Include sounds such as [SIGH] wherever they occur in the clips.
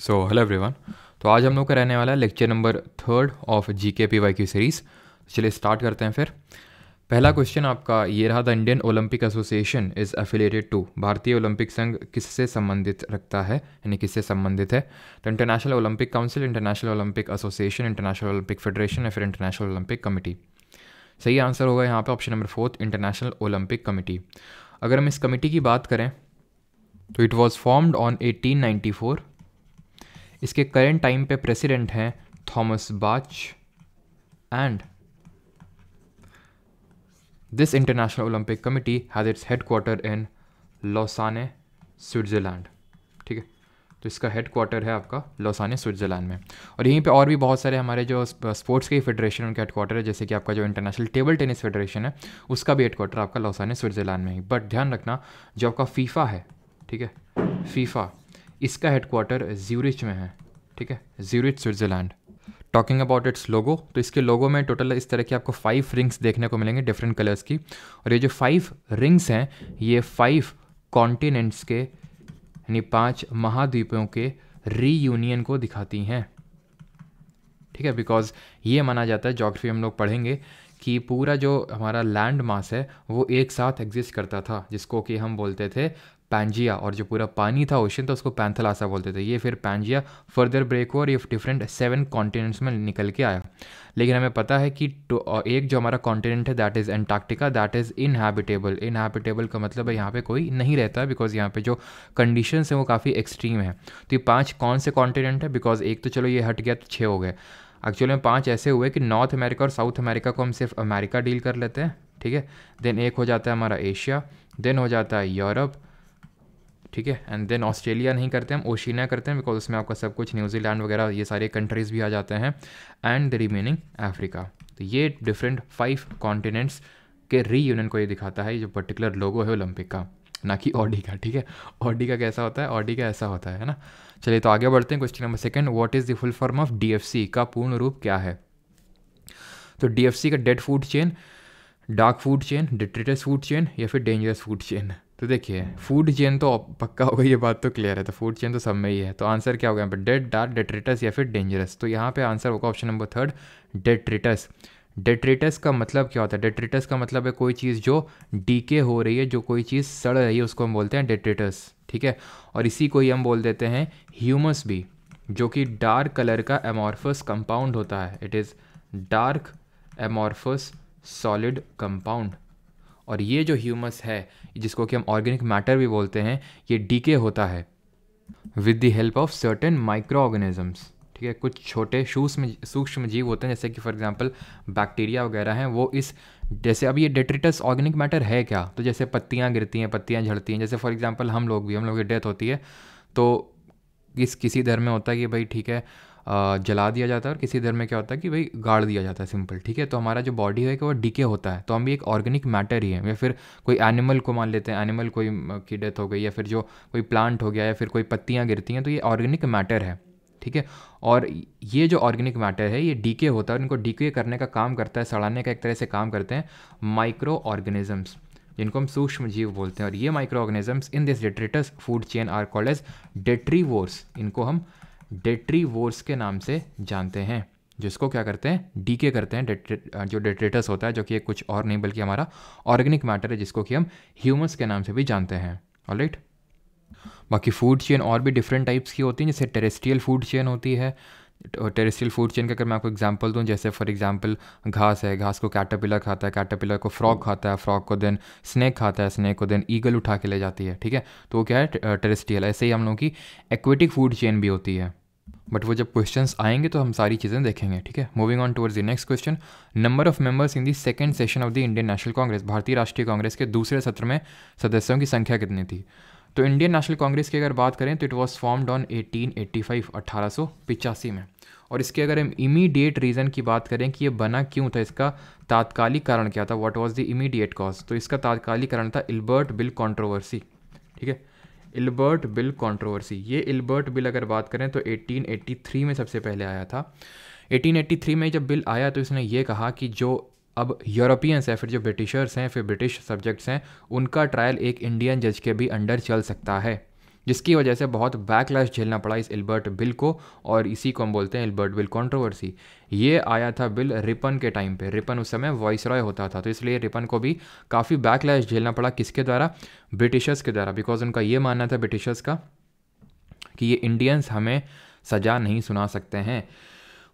So hello everyone तो आज हम लोग का रहने वाला है lecture number third of G K P Y की सीरीज़ चलिए स्टार्ट करते हैं फिर पहला क्वेश्चन आपका ये रहा the Indian Olympic Association is affiliated to भारतीय ओलंपिक संघ किससे संबंधित रखता है यानी किससे संबंधित है तो International Olympic Council International Olympic Association International Olympic Federation या फिर इंटरनेशनल ओलंपिक कमेटी सही आंसर होगा यहाँ पे option number fourth International Olympic Committee अगर हम इस कमेटी की बात करें तो it was formed on eighteen ninety four इसके करेंट टाइम पे प्रेसिडेंट हैं Thomas Bach and this International Olympic Committee has its headquarter in Lausanne Switzerland ठीक है तो इसका हेड क्वार्टर है आपका लॉसाने स्विट्ज़रलैंड में और यहीं पे और भी बहुत सारे हमारे जो स्पोर्ट्स के फेडरेशन उनके हेड क्वार्टर है जैसे कि आपका जो इंटरनेशनल टेबल टेनिस फेडरेशन है उसका भी हेड क्वार्टर आपका लॉसाने स्विट्ज़रलैंड में ही बट ध्यान रखना जो आपका फीफा है ठीक है फीफा इसका हेडकोार्टर ज्यूरिच में है ठीक है Zurich Switzerland talking about its logo तो इसके लोगो में टोटल इस तरह के आपको फाइव रिंग्स देखने को मिलेंगे डिफरेंट कलर्स की और ये जो फाइव रिंग्स हैं ये फाइव कॉन्टिनेंट्स के यानी पांच महाद्वीपों के रीयूनियन को दिखाती हैं ठीक है बिकॉज ये माना जाता है जोग्राफी हम लोग पढ़ेंगे कि पूरा जो हमारा लैंड मास है वो एक साथ एग्जिस्ट करता था जिसको कि हम बोलते थे पैंजिया और जो पूरा पानी था ओशन था उसको पैंथलासा बोलते थे ये फिर पैंजिया फर्दर ब्रेक हुआ और ये डिफरेंट सेवन कॉन्टिनेंट्स में निकल के आया लेकिन हमें पता है कि एक जो हमारा कॉन्टिनेंट है that is Antarctica that is inhabitable inhabitable का मतलब है यहाँ पे कोई नहीं रहता बिकॉज यहाँ पे जो कंडीशन है वो काफ़ी एक्सट्रीम है तो ये पाँच कौन से कॉन्टिनेंट है बिकॉज एक तो चलो ये हट गया तो छः हो गए एक्चुअली में पाँच ऐसे हुए कि नॉर्थ अमेरिका और साउथ अमेरिका को हम सिर्फ अमेरिका डील कर लेते हैं ठीक है देन एक हो जाता है हमारा एशिया देन हो जाता है यूरोप ठीक है एंड देन ऑस्ट्रेलिया नहीं करते हम ओशिनिया करते हैं बिकॉज उसमें आपका सब कुछ न्यूजीलैंड वगैरह ये सारे कंट्रीज़ भी आ जाते हैं एंड द रिमेनिंग अफ्रीका तो ये डिफरेंट फाइव कॉन्टिनेंट्स के री यूनियन को ये दिखाता है जो पर्टिकुलर लोगो है ओलंपिक का ना कि ऑडी का ठीक है ऑडी का कैसा होता है ऑडी का ऐसा होता है ना चलिए तो आगे बढ़ते हैं question number second what is the full form of DFC का पूर्ण रूप क्या है तो डीएफसी का dead food chain dark food chain detritus food chain या फिर डेंजरस फूड चेन तो देखिए फूड चेन तो पक्का होगा ये बात तो क्लियर है तो फूड चेन तो सब में ही है तो आंसर क्या होगा यहाँ पर डेड डार्ट डेट्रेटस या फिर डेंजरस तो यहाँ पे आंसर होगा option number third detritus detritus का मतलब क्या होता है डेट्रेटस का मतलब है कोई चीज़ जो डीके हो रही है जो कोई चीज़ सड़ रही है उसको हम बोलते हैं डेट्रेटस ठीक है और इसी को ही हम बोल देते हैं ह्यूमस भी जो कि डार्क कलर का एमॉर्फस कंपाउंड होता है it is dark amorphous solid compound और ये जो ह्यूमस है जिसको कि हम ऑर्गेनिक मैटर भी बोलते हैं ये डीके होता है with the help of certain microorganisms ठीक है कुछ छोटे सूक्ष्म सूक्ष्म जीव होते हैं जैसे कि फॉर एग्जांपल बैक्टीरिया वगैरह हैं वो इस जैसे अब ये डेट्रिटस ऑर्गेनिक मैटर है क्या तो जैसे पत्तियाँ गिरती हैं पत्तियाँ झड़ती हैं जैसे फॉर एग्जांपल हम लोग भी हम लोग की डेथ होती है तो इस किसी धर्म में होता है कि भाई ठीक है जला दिया जाता है और किसी देर में क्या होता है कि भाई गाड़ दिया जाता है सिंपल ठीक है तो हमारा जो बॉडी है कि वो डीके होता है तो हम भी एक ऑर्गेनिक मैटर ही है या फिर कोई एनिमल को मान लेते हैं एनिमल कोई की डेथ हो गई या फिर जो कोई प्लांट हो गया या फिर कोई पत्तियाँ गिरती हैं तो ये ऑर्गेनिक मैटर है ठीक है और ये जो ऑर्गेनिक मैटर है ये डीके होता है और इनको डीके करने का काम करता है सड़ाने का एक तरह से काम करते हैं माइक्रो ऑर्गेनिजम्स जिनको हम सूक्ष्म जीव बोलते हैं और ये microorganisms in this detritus food chain are called as detritivores इनको हम डेट्री वोर्स के नाम से जानते हैं जिसको क्या करते हैं डीके करते हैं जो डेट्रेटस होता है जो कि कुछ और नहीं बल्कि हमारा ऑर्गेनिक मैटर है जिसको कि हम ह्यूमस के नाम से भी जानते हैं ऑल बाकी फूड चेन और भी डिफरेंट टाइप्स की होती हैं जैसे टेरेस्ट्रियल फूड चेन होती है टेरेस्ट्रियल फूड चेन का अगर मैं आपको एग्जांपल दूं जैसे फॉर एग्जांपल घास है घास को कैटापिलर खाता है कैटापिलर को फ्रॉग खाता है फ्रॉग को देन स्नैक खाता है स्नैक को देन ईगल उठा के ले जाती है ठीक है तो वो क्या है टेरेस्ट्रियल ऐसे ही हम लोगों की एक्वेटिक फूड चेन भी होती है बट वो जब क्वेश्चन आएंगे तो हम सारी चीज़ें देखेंगे ठीक है moving on towards the next question number of members in the second session of the Indian National Congress भारतीय राष्ट्रीय कांग्रेस के दूसरे सत्र में सदस्यों की संख्या कितनी थी तो इंडियन नेशनल कांग्रेस की अगर बात करें तो it was formed on 1885 eighty में और इसके अगर हम इमीडिएट रीज़न की बात करें कि ये बना क्यों था इसका तात्कालिक कारण क्या था what was the immediate cause तो इसका तात्कालिक कारण था इल्बर्ट बिल कंट्रोवर्सी ठीक है इल्बर्ट बिल कंट्रोवर्सी ये इल्बर्ट बिल अगर बात करें तो 1883 में सबसे पहले आया था 1883 में जब बिल आया तो इसने ये कहा कि जो अब यूरोपियंस हैं फिर जो ब्रिटिशर्स हैं फिर ब्रिटिश सब्जेक्ट्स हैं उनका ट्रायल एक इंडियन जज के भी अंडर चल सकता है जिसकी वजह से बहुत बैकलैश झेलना पड़ा इस एल्बर्ट बिल को और इसी को हम बोलते हैं एल्बर्ट बिल कंट्रोवर्सी ये आया था बिल रिपन के टाइम पे रिपन उस समय वॉइस रॉय होता था तो इसलिए रिपन को भी काफ़ी बैकलैश झेलना पड़ा किसके द्वारा ब्रिटिशर्स के द्वारा बिकॉज उनका ये मानना था ब्रिटिशर्स का कि ये इंडियंस हमें सजा नहीं सुना सकते हैं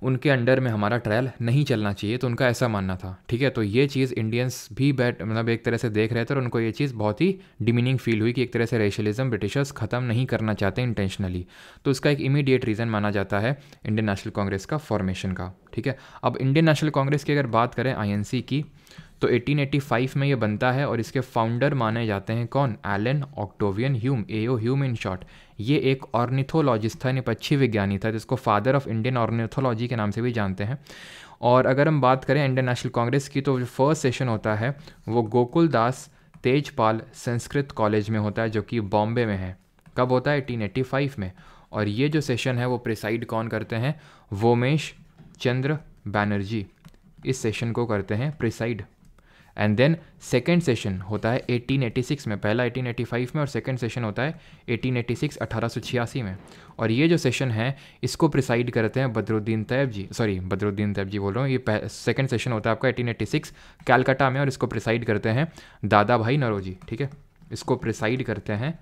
उनके अंडर में हमारा ट्रायल नहीं चलना चाहिए तो उनका ऐसा मानना था ठीक है तो ये चीज़ इंडियंस भी बैट मतलब एक तरह से देख रहे थे और उनको ये चीज़ बहुत ही डिमिनिंग फील हुई कि एक तरह से रेशलिज्म ब्रिटिशर्स ख़त्म नहीं करना चाहते इंटेंशनली तो उसका एक इमीडिएट रीज़न माना जाता है इंडियन नेशनल कांग्रेस का फॉर्मेशन का ठीक है अब इंडियन नेशनल कांग्रेस की अगर बात करें आई की तो 1885 में ये बनता है और इसके फाउंडर माने जाते हैं कौन Allan Octavian Hume A O Hume in short ये एक ऑर्निथोलॉजिस्ट था यानी पक्षी विज्ञानी था जिसको फादर ऑफ इंडियन ऑर्निथोलॉजी के नाम से भी जानते हैं और अगर हम बात करें इंडियन नेशनल कांग्रेस की तो जो फर्स्ट सेशन होता है वो गोकुल दास तेजपाल संस्कृत कॉलेज में होता है जो कि बॉम्बे में है कब होता है एटीन एट्टी फाइव में और ये जो सेशन है वो प्रिसाइड कौन करते हैं वोमेश चंद्र बैनर्जी इस सेशन को करते हैं preside and then second session होता है 1886 में पहला 1885 में और सेकेंड सेशन होता है 1886 1886 में और ये जो सेशन है इसको प्रिसाइड करते हैं Badruddin Tyabji sorry Badruddin Tyabji बोल रहा हूँ ये सेकेंड सेशन होता है आपका 1886 कैलकाटा में और इसको प्रिसाइड करते हैं दादा भाई नरोजी ठीक है इसको प्रिसाइड करते हैं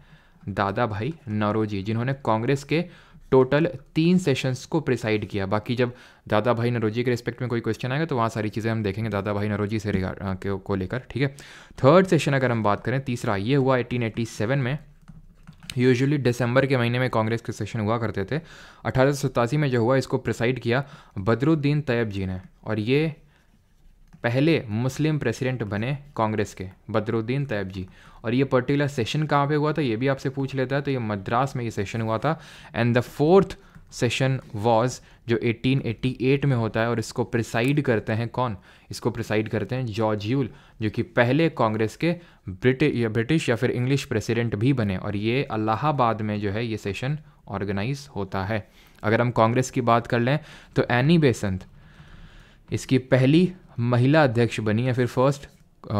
दादा भाई नरोजी जिन्होंने कांग्रेस के टोटल तीन सेशंस को प्रिसाइड किया बाकी जब दादा भाई नरोजी के रिस्पेक्ट में कोई क्वेश्चन आएगा तो वहाँ सारी चीज़ें हम देखेंगे दादा भाई नरोजी से रिगार्ड को लेकर ठीक है थर्ड सेशन अगर हम बात करें तीसरा ये हुआ 1887 में यूजुअली दिसंबर के महीने में कांग्रेस के सेशन हुआ करते थे अठारह में जो हुआ इसको प्रिसाइड किया बदरुद्दीन तैयब जी ने और ये पहले मुस्लिम प्रेसिडेंट बने कांग्रेस के बदरुद्दीन तैयब जी और ये पर्टिकुलर सेशन कहाँ पे हुआ था ये भी आपसे पूछ लेता है तो ये मद्रास में ये सेशन हुआ था and the fourth session was जो 1888 में होता है और इसको प्रिसाइड करते हैं कौन इसको प्रिसाइड करते हैं जॉर्ज यूल जो कि पहले कांग्रेस के ब्रिटिश या ब्रिटिश या फिर इंग्लिश प्रेसिडेंट भी बने और ये अलाहाबाद में जो है ये सेशन ऑर्गेनाइज होता है अगर हम कांग्रेस की बात कर लें तो एनी बेसंत इसकी पहली महिला अध्यक्ष बनी या फिर फर्स्ट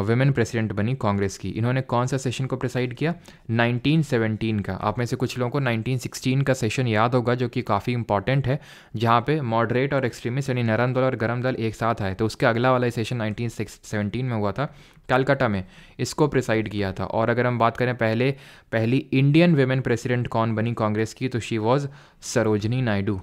वेमेन प्रेसिडेंट बनी कांग्रेस की इन्होंने कौन सा सेशन को प्रिसाइड किया 1917 का आप में से कुछ लोगों को 1916 का सेशन याद होगा जो कि काफ़ी इंपॉर्टेंट है जहाँ पे मॉडरेट और एक्सट्रीमिस्ट यानी नरम दल और गरम दल एक साथ आए तो उसके अगला वाला सेशन 1917 में हुआ था कलकत्ता में इसको प्रिसाइड किया था और अगर हम बात करें पहले पहली इंडियन वेमेन प्रेसिडेंट कौन बनी कांग्रेस की तो शी वॉज सरोजनी नायडू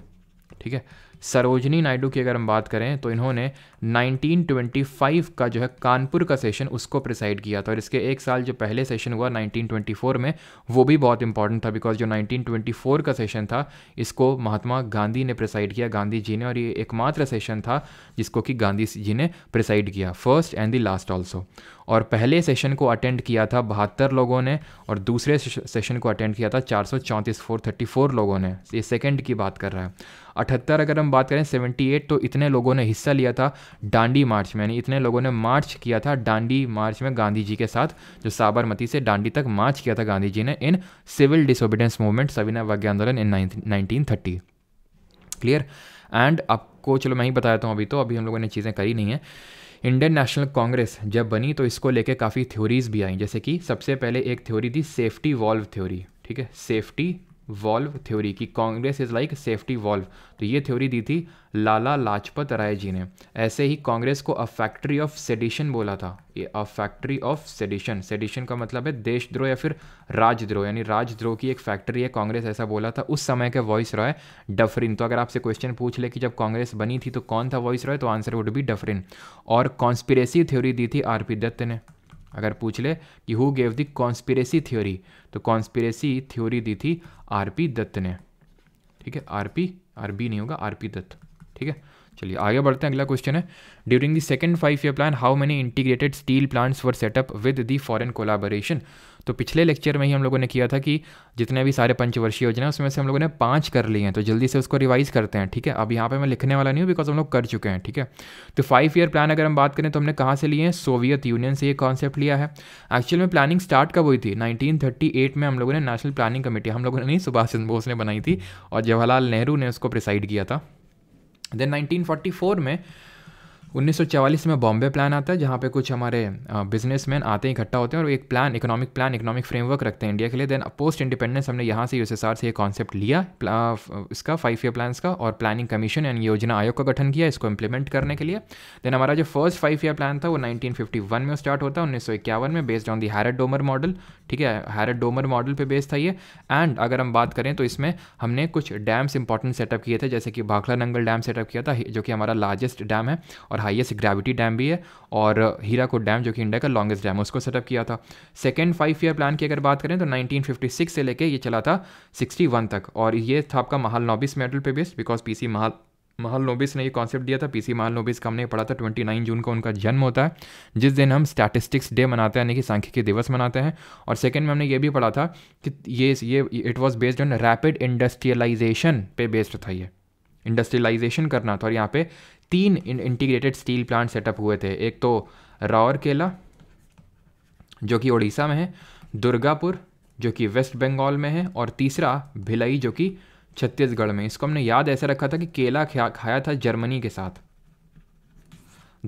ठीक है सरोजनी नायडू की अगर हम बात करें तो इन्होंने 1925 का जो है कानपुर का सेशन उसको प्रिसाइड किया था और इसके एक साल जो पहले सेशन हुआ 1924 में वो भी बहुत इंपॉर्टेंट था बिकॉज जो 1924 का सेशन था इसको महात्मा गांधी ने प्रिसाइड किया गांधी जी ने और ये एकमात्र सेशन था जिसको कि गांधी जी ने प्रिसाइड किया first and the last also और पहले सेशन को अटेंड किया था बहत्तर लोगों ने और दूसरे सेशन को अटेंड किया था चार सौ चौंतीस लोगों ने ये सेकेंड की बात कर रहा है अठहत्तर अगर हम बात करें सेवेंटी एट तो इतने लोगों ने हिस्सा लिया था डांडी मार्च में यानी इतने लोगों ने मार्च किया था डांडी मार्च में गांधी जी के साथ जो साबरमती से डांडी तक मार्च किया था गांधी जी ने इन सिविल डिसोबिडेंस मूवमेंट सविनय वज्ञ आंदोलन in nineteen thirty clear and आपको चलो मैं ही बताता हूँ अभी तो अभी हम लोगों ने चीज़ें करी नहीं है इंडियन नेशनल कांग्रेस जब बनी तो इसको लेके काफ़ी थ्योरीज भी आई जैसे कि सबसे पहले एक थ्योरी थी सेफ्टी वॉल्व थ्योरी ठीक है सेफ्टी वॉल्व थ्योरी कि Congress is like safety valve तो ये थ्योरी दी थी लाला लाजपत राय जी ने ऐसे ही कांग्रेस को अ फैक्ट्री ऑफ सेडिशन बोला था ये a factory of sedition sedition का मतलब है देशद्रोह या फिर राजद्रोह यानी राजद्रोह की एक फैक्ट्री है कांग्रेस ऐसा बोला था उस समय का वॉइस रॉय डफरिन तो अगर आपसे क्वेश्चन पूछ ले कि जब कांग्रेस बनी थी तो कौन था वॉइस रॉय तो आंसर वुड बी डफरिन और कॉन्स्पिरेसी थ्योरी दी थी आर दत्त ने अगर पूछ ले कि who gave the conspiracy theory तो कॉन्स्पिरेसी थ्योरी दी थी आरपी दत्त ने ठीक है आरपी आरबी आर बी नहीं होगा आरपी दत्त ठीक है चलिए आगे बढ़ते हैं अगला क्वेश्चन है during the second five year plan how many integrated steel plants were set up with the foreign collaboration तो पिछले लेक्चर में ही हम लोगों ने किया था कि जितने भी सारे पंचवर्षीय योजना उसमें से हम लोगों ने पाँच कर लिए हैं तो जल्दी से उसको रिवाइज़ करते हैं ठीक है अब यहाँ पर मैं लिखने वाला नहीं हूँ बिकॉज हम लोग कर चुके हैं ठीक है तो फाइव ईयर प्लान अगर हम बात करें तो हमने कहाँ से लिए हैं सोवियत यूनियन से ये कॉन्सेप्ट लिया है एक्चुअल में प्लानिंग स्टार्ट कब हुई थी नाइनटीन में हम लोगों ने नेशनल प्लानिंग कमेटी हम लोगों ने नहीं सुभाष चंद्र बोस ने बनाई थी और जवाहरलाल नेहरू ने उसको प्रिसाइड किया था देन 1944 में उन्नीस में बॉम्बे प्लान आता है जहाँ पे कुछ हमारे बिजनेसमैन आते हैं इकट्ठा होते हैं और एक plan economic plan economic framework रखते हैं इंडिया के लिए देन पोस्ट इंडिपेंडेंस हमने यहाँ से यूएसएसआर से ये कॉन्सेप्ट लिया इसका फाइव ईयर प्लान्स का और प्लानिंग कमीशन एंड योजना आयोग का गठन किया इसको इम्प्लीमेंट करने के लिए देन हमारा जो फर्स्ट फाइव ईयर प्लान था वो नाइनटीन में स्टार्ट होता है उन्नीस में based on the Harrod Domar model ठीक है हैरत डोमर मॉडल पे बेस्ड था ये एंड अगर हम बात करें तो इसमें हमने कुछ डैम्स इंपॉर्टेंट सेटअप किए थे जैसे कि भाखला नंगल डैम सेटअप किया था जो कि हमारा लार्जेस्ट डैम है और हाइएस्ट ग्रेविटी डैम भी है और हीराकोट डैम जो कि इंडिया का लॉन्गेस्ट डैम है उसको सेटअप किया था सेकेंड फाइव ईयर प्लान की अगर बात करें तो नाइनटीन से लेकर ये चला था सिक्सटी तक और ये था आपका महाल नॉबिस मेडल पर बेस्ड बिकॉज पी महाल महल नोबिस ने ये कॉन्सेप्ट दिया था पीसी महल नोबिस का हमने पढ़ा था ट्वेंटी नाइन जून को उनका जन्म होता है जिस दिन हम स्टैटिस्टिक्स डे मनाते हैं यानी कि सांख्यिकी दिवस मनाते हैं और सेकंड में हमने ये भी पढ़ा था कि ये ये it was based on rapid industrialisation पे बेस्ड था ये इंडस्ट्रियलाइजेशन करना था और यहाँ पे तीन इंटीग्रेटेड स्टील प्लांट सेटअप हुए थे एक तो रावरकेला जो कि उड़ीसा में है दुर्गापुर जो कि वेस्ट बंगाल में है और तीसरा भिलाई जो कि छत्तीसगढ़ में इसको हमने याद ऐसे रखा था कि केला खाया था जर्मनी के साथ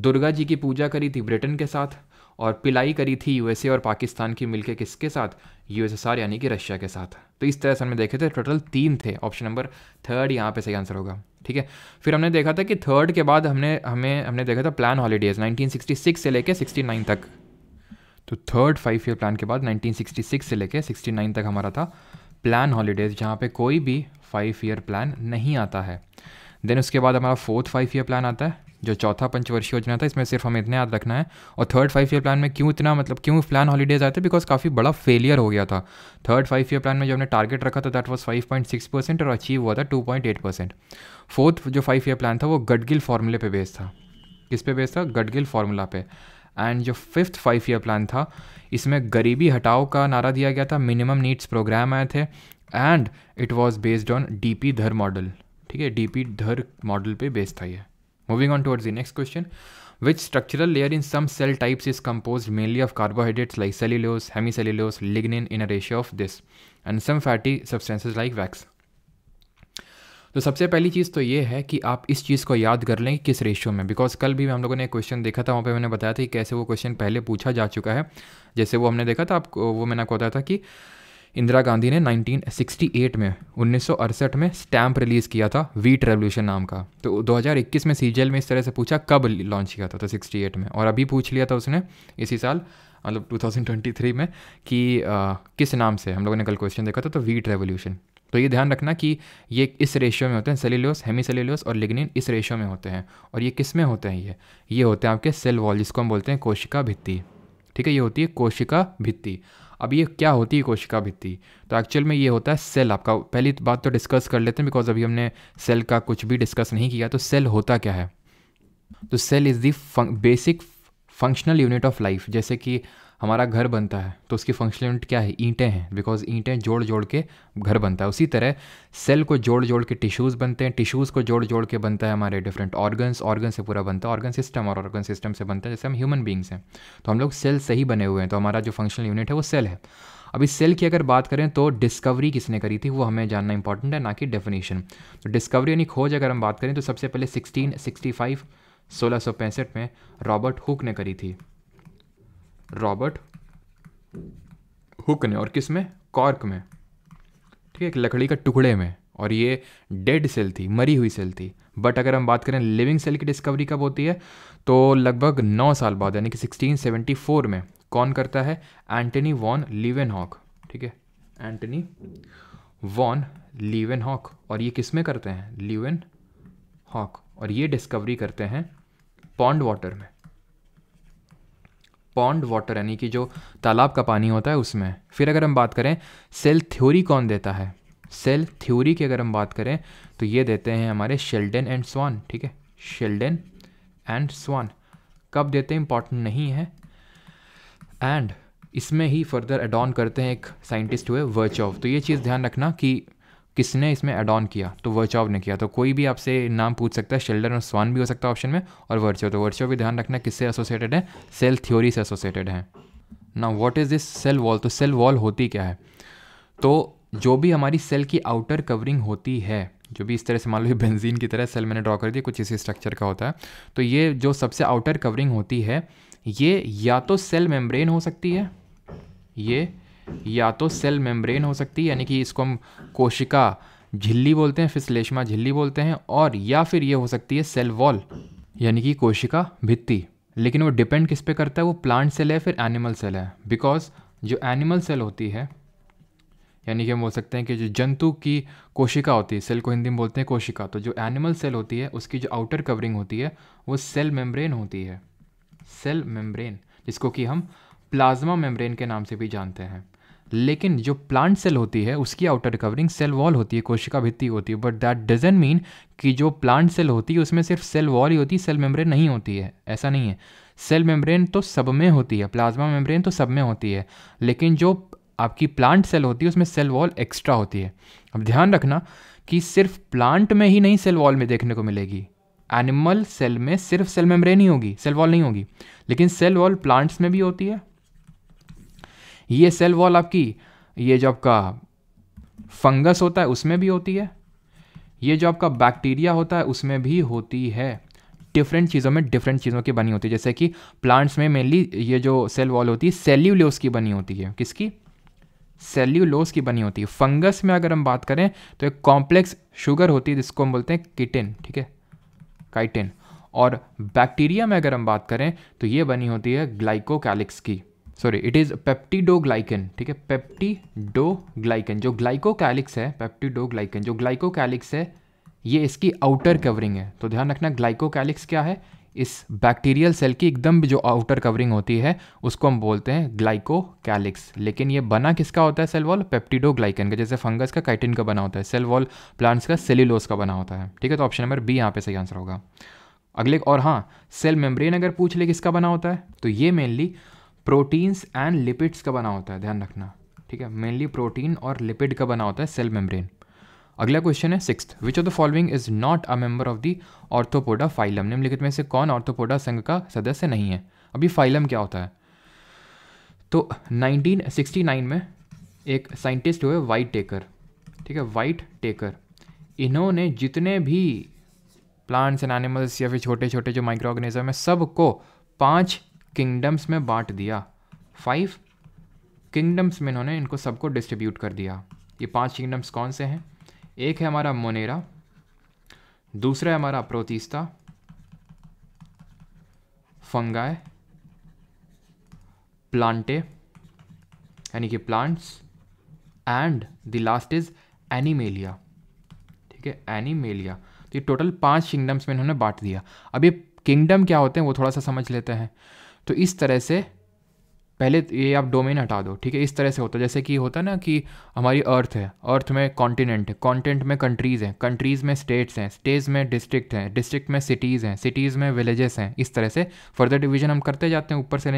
दुर्गा जी की पूजा करी थी ब्रिटेन के साथ और पिलाई करी थी यूएसए और पाकिस्तान की मिलके किसके साथ यूएसएसआर यानी कि रशिया के साथ तो इस तरह से हमने देखे थे टोटल तीन थे ऑप्शन नंबर थर्ड यहाँ पे सही आंसर होगा ठीक है फिर हमने देखा था कि थर्ड के बाद हमने हमें हमने देखा था प्लान हॉलीडेज 1966 से लेकर 69 तक तो थर्ड फाइव ईयर प्लान के बाद 1966 से लेकर 69 तक हमारा था प्लान हॉलीडेज जहाँ पे कोई भी फाइव ईयर प्लान नहीं आता है देन उसके बाद हमारा फोर्थ फाइव ईयर प्लान आता है जो चौथा पंचवर्षीय योजना था इसमें सिर्फ हमें इतना याद रखना है और थर्ड फाइव ईयर प्लान में क्यों इतना मतलब क्यों प्लान हॉलीडेज आए थे बिकॉज काफ़ी बड़ा फेलियर हो गया था थर्ड फाइव ईयर प्लान में जो हमने टारगेट रखा था दैट वाज 5.6 परसेंट और अचीव हुआ था 2.8 परसेंट फोर्थ जो फाइव ईयर प्लान था वो गडगिल फार्मूले पे बेस्ड था किस पे बेस्ड था गडगिल फार्मूला पे एंड जो फिफ्थ फाइव ईयर प्लान था इसमें गरीबी हटाओ का नारा दिया गया था मिनिमम नीड्स प्रोग्राम आए थे and it was based on D P Dhar model ठीक है डी पी धर मॉडल पे बेस्ड था ये moving on towards the next question which structural layer in some cell types is compose mainly of carbohydrates like hemicellulose lignin in a ratio of this and some fatty substances like wax तो सबसे पहली चीज़ तो ये है कि आप इस चीज़ को याद कर लें किस रेशियो में बिकॉज कल भी हम लोगों ने एक क्वेश्चन देखा था वहाँ पे मैंने बताया था कि कैसे वो क्वेश्चन पहले पूछा जा चुका है जैसे वो हमने देखा था आपको वो मैंने आपको बताया था कि इंदिरा गांधी ने 1968 में उन्नीस में स्टैम्प रिलीज़ किया था वीट रेवोल्यूशन नाम का तो 2021 में सीजीएल में इस तरह से पूछा कब लॉन्च किया था तो 68 में और अभी पूछ लिया था उसने इसी साल मतलब 2023 में कि आ, किस नाम से हम लोगों ने कल क्वेश्चन देखा था तो वीट रेवोल्यूशन तो ये ध्यान रखना कि ये इस रेशियो में होते हैं सेल्यूलोस हेमी सेल्यूलोस और लिग्निन इस रेशियो में होते हैं और ये किस में होते हैं ये ये होते हैं आपके सेल वॉल जिसको हम बोलते हैं कोशिका भित्ति ठीक है ये होती है कोशिका भित्ति अब ये क्या होती है कोशिका भित्ति तो एक्चुअल में ये होता है सेल आपका पहली बात तो डिस्कस कर लेते हैं बिकॉज अभी हमने सेल का कुछ भी डिस्कस नहीं किया तो सेल होता क्या है तो cell is the basic functional unit of life जैसे कि हमारा घर बनता है तो उसकी फंक्शनल यूनिट क्या है ईंटें हैं बिकॉज ईंटें जोड़ जोड़ के घर बनता है उसी तरह सेल को जोड़ जोड़ के टिश्यूज़ बनते हैं टिश्यूज़ को जोड़ जोड़ के बनता है हमारे डिफरेंट ऑर्गन्स ऑर्गन से पूरा बनता है ऑर्गन सिस्टम और ऑर्गन सिस्टम से बनता है जैसे हम ह्यूमन बींग्स हैं तो हम लोग सेल से ही बने हुए हैं तो हमारा जो फंक्शनल यूनिट है वो सेल है अब इस सेल की अगर बात करें तो डिस्कवरी किसने करी थी वो हमें जानना इंपॉर्टेंट है ना कि डेफिनेशन तो डिस्कवरी यानी खोज अगर हम बात करें तो सबसे पहले सिक्सटीन सिक्सटी फाइव सोलह सौ पैंसठ में रॉबर्ट हुक ने करी थी रॉबर्ट हुक ने और किस में कॉर्क में ठीक है एक लकड़ी का टुकड़े में और ये डेड सेल थी मरी हुई सेल थी बट अगर हम बात करें लिविंग सेल की डिस्कवरी कब होती है तो लगभग नौ साल बाद यानी कि 1674 में कौन करता है एंटनी वॉन लिवेन हॉक ठीक है एंटनी वॉन लिवेन हॉक और ये किस में करते हैं लिवेन हॉक और ये डिस्कवरी करते हैं पॉन्ड वाटर में पॉन्ड वाटर यानी कि जो तालाब का पानी होता है उसमें फिर अगर हम बात करें सेल थ्योरी कौन देता है सेल थ्योरी की अगर हम बात करें तो ये देते हैं हमारे शेल्डन एंड स्वान ठीक है शेल्डन एंड स्वान कब देते हैं इंपॉर्टेंट नहीं है एंड इसमें ही फर्दर एडॉन करते हैं एक साइंटिस्ट हुए वर्च तो ये चीज़ ध्यान रखना कि किसने इसमें एड ऑन किया तो वर्चॉव ने किया तो कोई भी आपसे नाम पूछ सकता है शेल्डर और स्वान भी हो सकता है ऑप्शन में और वर्चो तो वर्चो भी ध्यान रखना किससे एसोसिएटेड है सेल थ्योरी से एसोसिएटेड है ना what is this cell wall तो सेल वॉल होती क्या है तो जो भी हमारी सेल की आउटर कवरिंग होती है जो भी इस तरह से मान लो बेंजीन की तरह सेल मैंने ड्रॉ कर दी कुछ इसी स्ट्रक्चर का होता है तो ये जो सबसे आउटर कवरिंग होती है ये या तो सेल मेम्ब्रेन हो सकती है ये या तो सेल मेम्ब्रेन हो सकती है यानी कि इसको हम कोशिका झिल्ली बोलते हैं फिसलेशमा झिल्ली बोलते हैं और या फिर ये हो सकती है सेल वॉल यानी कि कोशिका भित्ति लेकिन वो डिपेंड किस पे करता है वो प्लांट सेल है फिर एनिमल सेल है बिकॉज जो एनिमल सेल होती है यानी कि हम बोल सकते हैं कि जो जंतु की कोशिका होती है सेल को हिंदी में बोलते हैं कोशिका तो जो एनिमल सेल होती है उसकी जो आउटर कवरिंग होती है वो सेल मेम्ब्रेन होती है सेल मेम्ब्रेन जिसको कि हम प्लाज्मा मेम्ब्रेन के नाम से भी जानते हैं लेकिन जो प्लांट सेल होती है उसकी आउटर कवरिंग सेल वॉल होती है कोशिका भित्ति होती है बट दैट डजेंट मीन कि जो प्लांट सेल होती है उसमें सिर्फ सेल वॉल ही होती है सेल मेम्ब्रेन नहीं होती है ऐसा नहीं है सेल मेम्ब्रेन तो सब में होती है प्लाज्मा मेम्ब्रेन तो सब में होती है लेकिन जो आपकी प्लांट सेल होती है उसमें सेल वॉल एक्स्ट्रा होती है अब ध्यान रखना कि सिर्फ प्लांट में ही नहीं सेल वॉल में देखने को मिलेगी एनिमल सेल में सिर्फ सेल मेम्ब्रेन ही होगी सेल वॉल नहीं होगी लेकिन सेल वॉल प्लांट्स में भी होती है ये सेल वॉल आपकी ये जो आपका फंगस होता है उसमें भी होती है ये जो आपका बैक्टीरिया होता है उसमें भी होती है डिफरेंट चीज़ों में डिफरेंट चीज़ों की बनी होती है जैसे कि प्लांट्स में मेनली ये जो सेल वॉल होती है सेल्यूलोस की बनी होती है किसकी सेल्यूलोस की बनी होती है फंगस में अगर हम बात करें तो एक कॉम्प्लेक्स शुगर होती है जिसको हम बोलते हैं किटिन ठीक है काइटिन और बैक्टीरिया में अगर हम बात करें तो ये बनी होती है ग्लाइकोकैलिक्स की सॉरी इट इज पेप्टीडोग्लाइकन ठीक है पेप्टीडोग्लाइकन जो ग्लाइकोकैलिक्स है पेप्टीडोग्लाइकन जो ग्लाइकोकैलिक्स है ये इसकी आउटर कवरिंग है तो ध्यान रखना ग्लाइकोकैलिक्स क्या है इस बैक्टीरियल सेल की एकदम जो आउटर कवरिंग होती है उसको हम बोलते हैं ग्लाइकोकैलिक्स लेकिन ये बना किसका होता है सेल वॉल पेप्टिडोग्लाइकन का जैसे फंगस का काइटिन का बना होता है सेल वॉल प्लांट्स का सेल्यूलोस का बना होता है ठीक है तो ऑप्शन नंबर बी यहाँ पे सही आंसर होगा अगले और हाँ सेल मेम्ब्रेन अगर पूछ ले किसका बना होता है तो ये मेनली प्रोटीन्स एंड लिपिड्स का बना होता है ध्यान रखना ठीक है मेनली प्रोटीन और लिपिड का बना होता है सेल मेम्ब्रेन अगला क्वेश्चन है six which of the following is not a member of the Arthropoda phylum निम्नलिखित में से कौन ऑर्थोपोडा संघ का सदस्य नहीं है अभी फाइलम क्या होता है तो 1969 में एक साइंटिस्ट हुए वाइट टेकर ठीक है वाइट टेकर इन्होंने जितने भी प्लांट्स एंड एनिमल्स या फिर छोटे छोटे जो माइक्रो ऑर्गेनिज्म है सबको पाँच किंगडम्स में बांट दिया फाइव किंगडम्स में इन्होंने इनको सबको डिस्ट्रीब्यूट कर दिया ये पांच किंगडम्स कौन से हैं एक है हमारा मोनेरा दूसरा है हमारा प्रोतिस्ता फंगाए प्लांटे यानी कि plants and the last is Animalia ठीक है एनिमेलिया तो ये टोटल पांच किंगडम्स में इन्होंने बांट दिया अब ये किंगडम क्या होते हैं वो थोड़ा सा समझ लेते हैं तो इस तरह से पहले ये आप डोमेन हटा दो ठीक है इस तरह से होता है जैसे कि होता है ना कि हमारी अर्थ है अर्थ में कॉन्टिनेंट है कॉन्टिनेंट में कंट्रीज़ हैं कंट्रीज़ में स्टेट्स हैं स्टेट्स में डिस्ट्रिक्ट हैं डिस्ट्रिक्ट में सिटीज़ हैं सिटीज़ में विलेजेस हैं इस तरह से फर्दर डिवीजन हम करते जाते हैं ऊपर से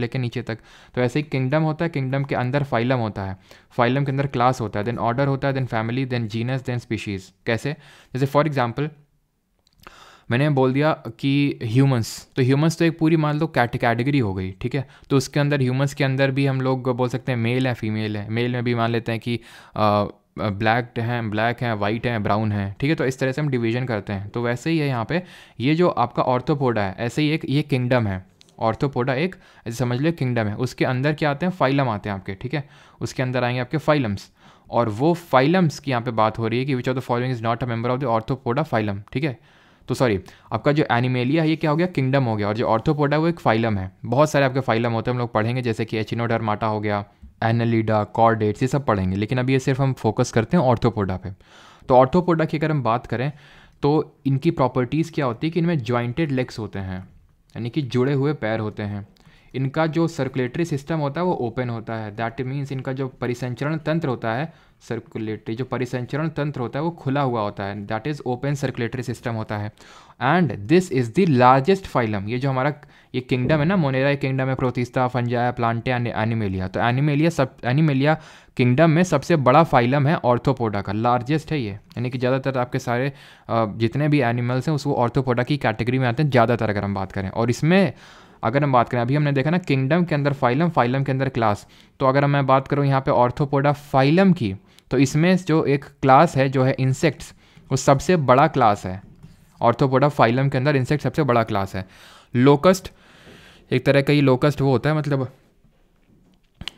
लेके नीचे तक तो ऐसे ही किंगडम होता है किंगडम के अंदर फाइलम होता है फाइलम के अंदर क्लास होता है देन ऑर्डर होता है then family then genus then species कैसे जैसे फॉर एग्जाम्पल मैंने बोल दिया कि ह्यूमंस तो ह्यूमंस तो एक पूरी मान लो कैट कैटेगरी हो गई ठीक है तो उसके अंदर ह्यूमंस के अंदर भी हम लोग बोल सकते हैं मेल है फीमेल है मेल में भी मान लेते हैं कि ब्लैक हैं ब्लैक हैं वाइट हैं ब्राउन हैं ठीक है तो इस तरह से हम डिवीजन करते हैं तो वैसे ही है यहाँ पे ये जो आपका ऑर्थोपोडा है ऐसे ही एक ये किंगडम है ऑर्थोपोडा एक ऐसे समझ लो किंगडम है उसके अंदर क्या आते हैं फाइलम आते हैं आपके ठीक है उसके अंदर आएंगे आपके फाइलम्स और वो फाइलम्स की यहाँ पे बात हो रही है कि which of the following is not a member of the Arthropoda phylum ठीक है तो सॉरी आपका जो एनिमेलिया है ये क्या हो गया किंगडम हो गया और जो ऑर्थोपोडा वो एक फाइलम है बहुत सारे आपके फाइलम होते हैं हम लोग पढ़ेंगे जैसे कि एचिनोडरमाटा हो गया एनलीडा कॉर्डेट्स ये सब पढ़ेंगे लेकिन अभी ये सिर्फ हम फोकस करते हैं ऑर्थोपोडा पे तो ऑर्थोपोडा की अगर हम बात करें तो इनकी प्रॉपर्टीज़ क्या होती है कि इनमें ज्वाइंटेड लेग्स होते हैं यानी कि जुड़े हुए पैर होते हैं इनका जो सर्कुलेटरी सिस्टम होता है वो ओपन होता है दैट मीन्स इनका जो परिसंचरण तंत्र होता है सर्कुलेटरी जो परिसंचरण तंत्र होता है वो खुला हुआ होता है that is open circulatory system होता है and this is the largest phylum ये जो हमारा ये किंगडम है ना मोनेरा किंगडम है प्रोतिस्ता फंजाया प्लांटे एनिमेलिया तो एनिमेलिया सब एनिमेलिया किंगडम में सबसे बड़ा फाइलम है ऑर्थोपोडा का लार्जेस्ट है ये यानी कि ज़्यादातर आपके सारे जितने भी एनिमल्स हैं उसको ऑर्थोपोडा की कैटेगरी में आते हैं ज़्यादातर अगर हम बात करें और इसमें अगर हम बात करें अभी हमने देखा ना किंगडम के अंदर फाइलम फाइलम के अंदर क्लास तो अगर मैं बात करूँ यहाँ पे ऑर्थोपोडा फाइलम की तो इसमें जो एक क्लास है जो है इंसेक्ट्स वो सबसे बड़ा क्लास है ऑर्थोपोडा फाइलम के अंदर इंसेक्ट सबसे बड़ा क्लास है लोकस्ट एक तरह का ये लोकस्ट वो होता है मतलब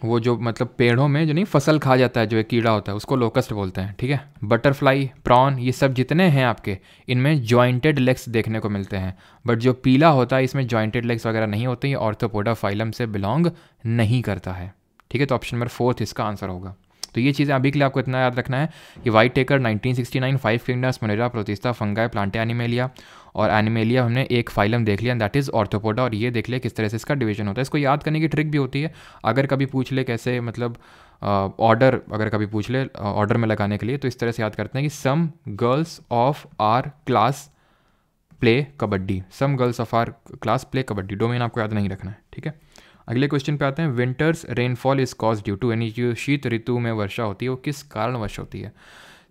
वो जो मतलब पेड़ों में जो नहीं फसल खा जाता है जो एक कीड़ा होता है उसको लोकस्ट बोलते हैं ठीक है बटरफ्लाई प्रॉन ये सब जितने हैं आपके इनमें जॉइंटेड लेग्स देखने को मिलते हैं बट जो पीला होता है इसमें जॉइंटेड लेग्स वगैरह नहीं होते ये ऑर्थोपोडा फाइलम से बिलोंग नहीं करता है ठीक है तो ऑप्शन नंबर फोर्थ इसका आंसर होगा तो ये चीज़ें अभी के लिए आपको इतना याद रखना है कि Whittaker 1969 five kingdoms Monera Protista Fungi Plantae Animalia और एनिमेलिया हमने एक फाइलम देख लिया दैट इज़ ऑर्थोपोडा और ये देख लिया किस तरह से इसका डिवीजन होता है इसको याद करने की ट्रिक भी होती है अगर कभी पूछ ले कैसे मतलब ऑर्डर uh, अगर कभी पूछ ले ऑर्डर uh, में लगाने के लिए तो इस तरह से याद करते हैं कि some girls of our class play kabaddi some girls of our class play kabaddi domain आपको याद नहीं रखना है ठीक है अगले क्वेश्चन पे आते हैं winters rainfall is cause due to यानी जो शीत ऋतु में वर्षा होती है वो किस कारण वर्षा होती है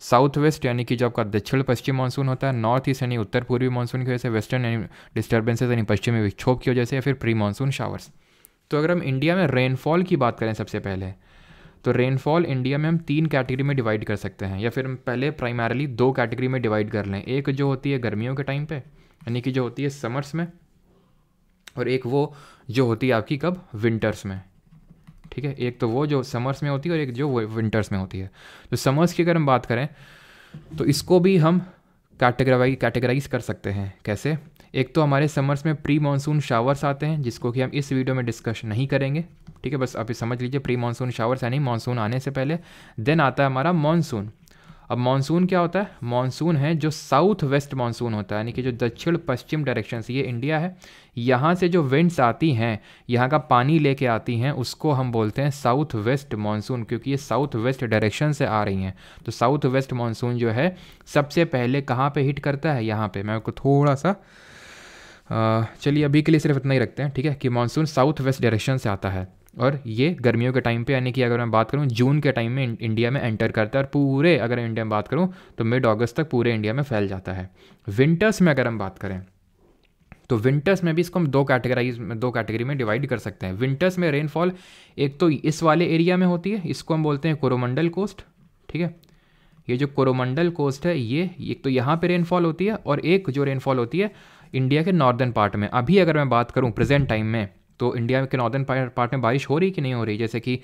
साउथ वेस्ट यानी कि जो आपका दक्षिण पश्चिम मानसून होता है नॉर्थ ईस्ट यानी उत्तर पूर्वी मानसून की वजह से वेस्टर्न यानी डिस्टर्बेंसेज यानी पश्चिमी विक्षोभ की वजह से या फिर प्री मानसून शावर्स तो अगर हम इंडिया में रेनफॉल की बात करें सबसे पहले तो रेनफॉल इंडिया में हम तीन कैटेगरी में डिवाइड कर सकते हैं या फिर हम पहले प्राइमरली दो कैटेगरी में डिवाइड कर लें एक जो होती है गर्मियों के टाइम पे यानी कि जो होती है समर्स में और एक वो जो होती है आपकी कब विंटर्स में ठीक है एक तो वो जो समर्स में होती है और एक जो विंटर्स में होती है तो समर्स की अगर हम बात करें तो इसको भी हम कैटेगराइज कैटेगराइज कर सकते हैं कैसे एक तो हमारे समर्स में प्री मानसून शावर्स आते हैं जिसको कि हम इस वीडियो में डिस्कस नहीं करेंगे ठीक है बस आप ये समझ लीजिए प्री मानसून शावर्स यानी मानसून आने से पहले देन आता है हमारा मानसून अब मानसून क्या होता है मानसून है जो साउथ वेस्ट मानसून होता है यानी कि जो दक्षिण पश्चिम डायरेक्शन से ये इंडिया है यहाँ से जो विंड्स आती हैं यहाँ का पानी लेके आती हैं उसको हम बोलते हैं साउथ वेस्ट मानसून क्योंकि ये साउथ वेस्ट डायरेक्शन से आ रही हैं तो साउथ वेस्ट मानसून जो है सबसे पहले कहाँ पर हिट करता है यहाँ पर मैं आपको थोड़ा सा चलिए अभी के लिए सिर्फ इतना ही रखते हैं ठीक है कि मानसून साउथ वेस्ट डायरेक्शन से आता है और ये गर्मियों के टाइम पे यानी कि अगर मैं बात करूँ जून के टाइम में इंडिया में एंटर करता है और पूरे अगर इंडिया में बात करूँ तो मिड अगस्त तक पूरे इंडिया में फैल जाता है विंटर्स में अगर हम बात करें तो विंटर्स में भी इसको हम दो कैटेगराइज में दो कैटेगरी में डिवाइड कर सकते हैं विंटर्स में रेनफॉल एक तो इस वाले एरिया में होती है इसको हम बोलते हैं कोरोमंडल कोस्ट ठीक है ये जो कोरोमंडल कोस्ट है ये एक तो यहाँ पे रेनफॉल होती है और एक जो रेनफॉल होती है इंडिया के नॉर्दर्न पार्ट में अभी अगर मैं बात करूँ प्रेजेंट टाइम में तो इंडिया के नॉर्दर्न पार्ट में बारिश हो रही कि नहीं हो रही जैसे कि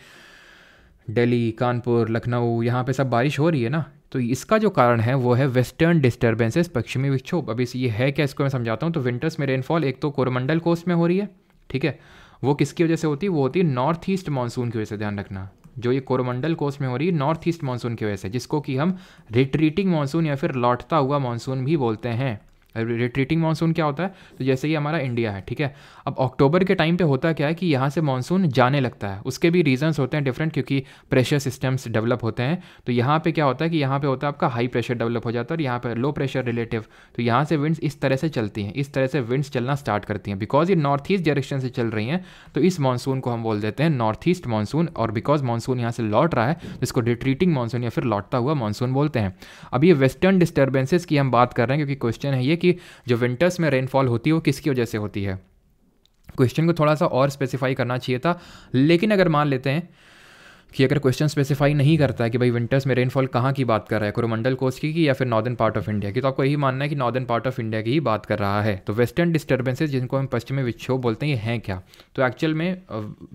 दिल्ली कानपुर लखनऊ यहाँ पे सब बारिश हो रही है ना तो इसका जो कारण है वो है वेस्टर्न डिस्टर्बेंसेस पश्चिमी विक्षोभ अभी ये है क्या इसको मैं समझाता हूँ तो विंटर्स में रेनफॉल एक तो कोरमंडल कोस्ट में हो रही है ठीक है वो किसकी वजह से होती है वो होती है नॉर्थ ईस्ट मानसून की वजह से ध्यान रखना जो ये कोरमंडल कोस्ट में हो रही है नॉर्थ ईस्ट मानसून की वजह से जिसको कि हम रिट्रीटिंग मानसून या फिर लौटता हुआ मानसून भी बोलते हैं रिट्रीटिंग मानसून क्या होता है तो जैसे ही हमारा इंडिया है ठीक है अब अक्टूबर के टाइम पे होता क्या है कि यहाँ से मानसून जाने लगता है उसके भी रीजंस होते हैं डिफरेंट क्योंकि प्रेशर सिस्टम्स डेवलप होते हैं तो यहाँ पे क्या होता है कि यहाँ पे होता है आपका हाई प्रेशर डेवलप हो जाता है और यहाँ पर लो प्रेशर रिलेटिव तो यहाँ से विंड्स इस तरह से चलती हैं इस तरह से विंड्स चलना स्टार्ट करती हैं बिकॉज ये नॉर्थ ईस्ट डायरेक्शन से चल रही हैं तो इस मानसून को हम बोल देते हैं नॉर्थ ईस्ट मानसून और बिकॉज मानसून यहाँ से लौट रहा है तो इसको रिट्रीटिंग मानसून या फिर लौटता हुआ मानसून बोलते हैं अब ये वेस्टर्न डिस्टर्बेंसेज की हम बात कर रहे हैं क्योंकि क्वेश्चन है ये कि कि जो विंटर्स में रेनफॉल होती है वो किसकी वजह से होती है क्वेश्चन को थोड़ा सा और स्पेसिफाई करना चाहिए था लेकिन अगर मान लेते हैं कि अगर क्वेश्चन स्पेसिफाई नहीं करता है कि भाई विंटर्स में रेनफॉल कहाँ की बात कर रहा है कोरोमंडल कोस्ट की, की या फिर नॉर्दर्न पार्ट ऑफ इंडिया की तो आपको यही मानना है कि नॉर्दर्न पार्ट ऑफ इंडिया की ही बात कर रहा है तो वेस्टर्न डिस्टर्बेंसेज जिनको हम पश्चिमी विक्षोभ बोलते हैं ये हैं क्या तो एक्चुअल में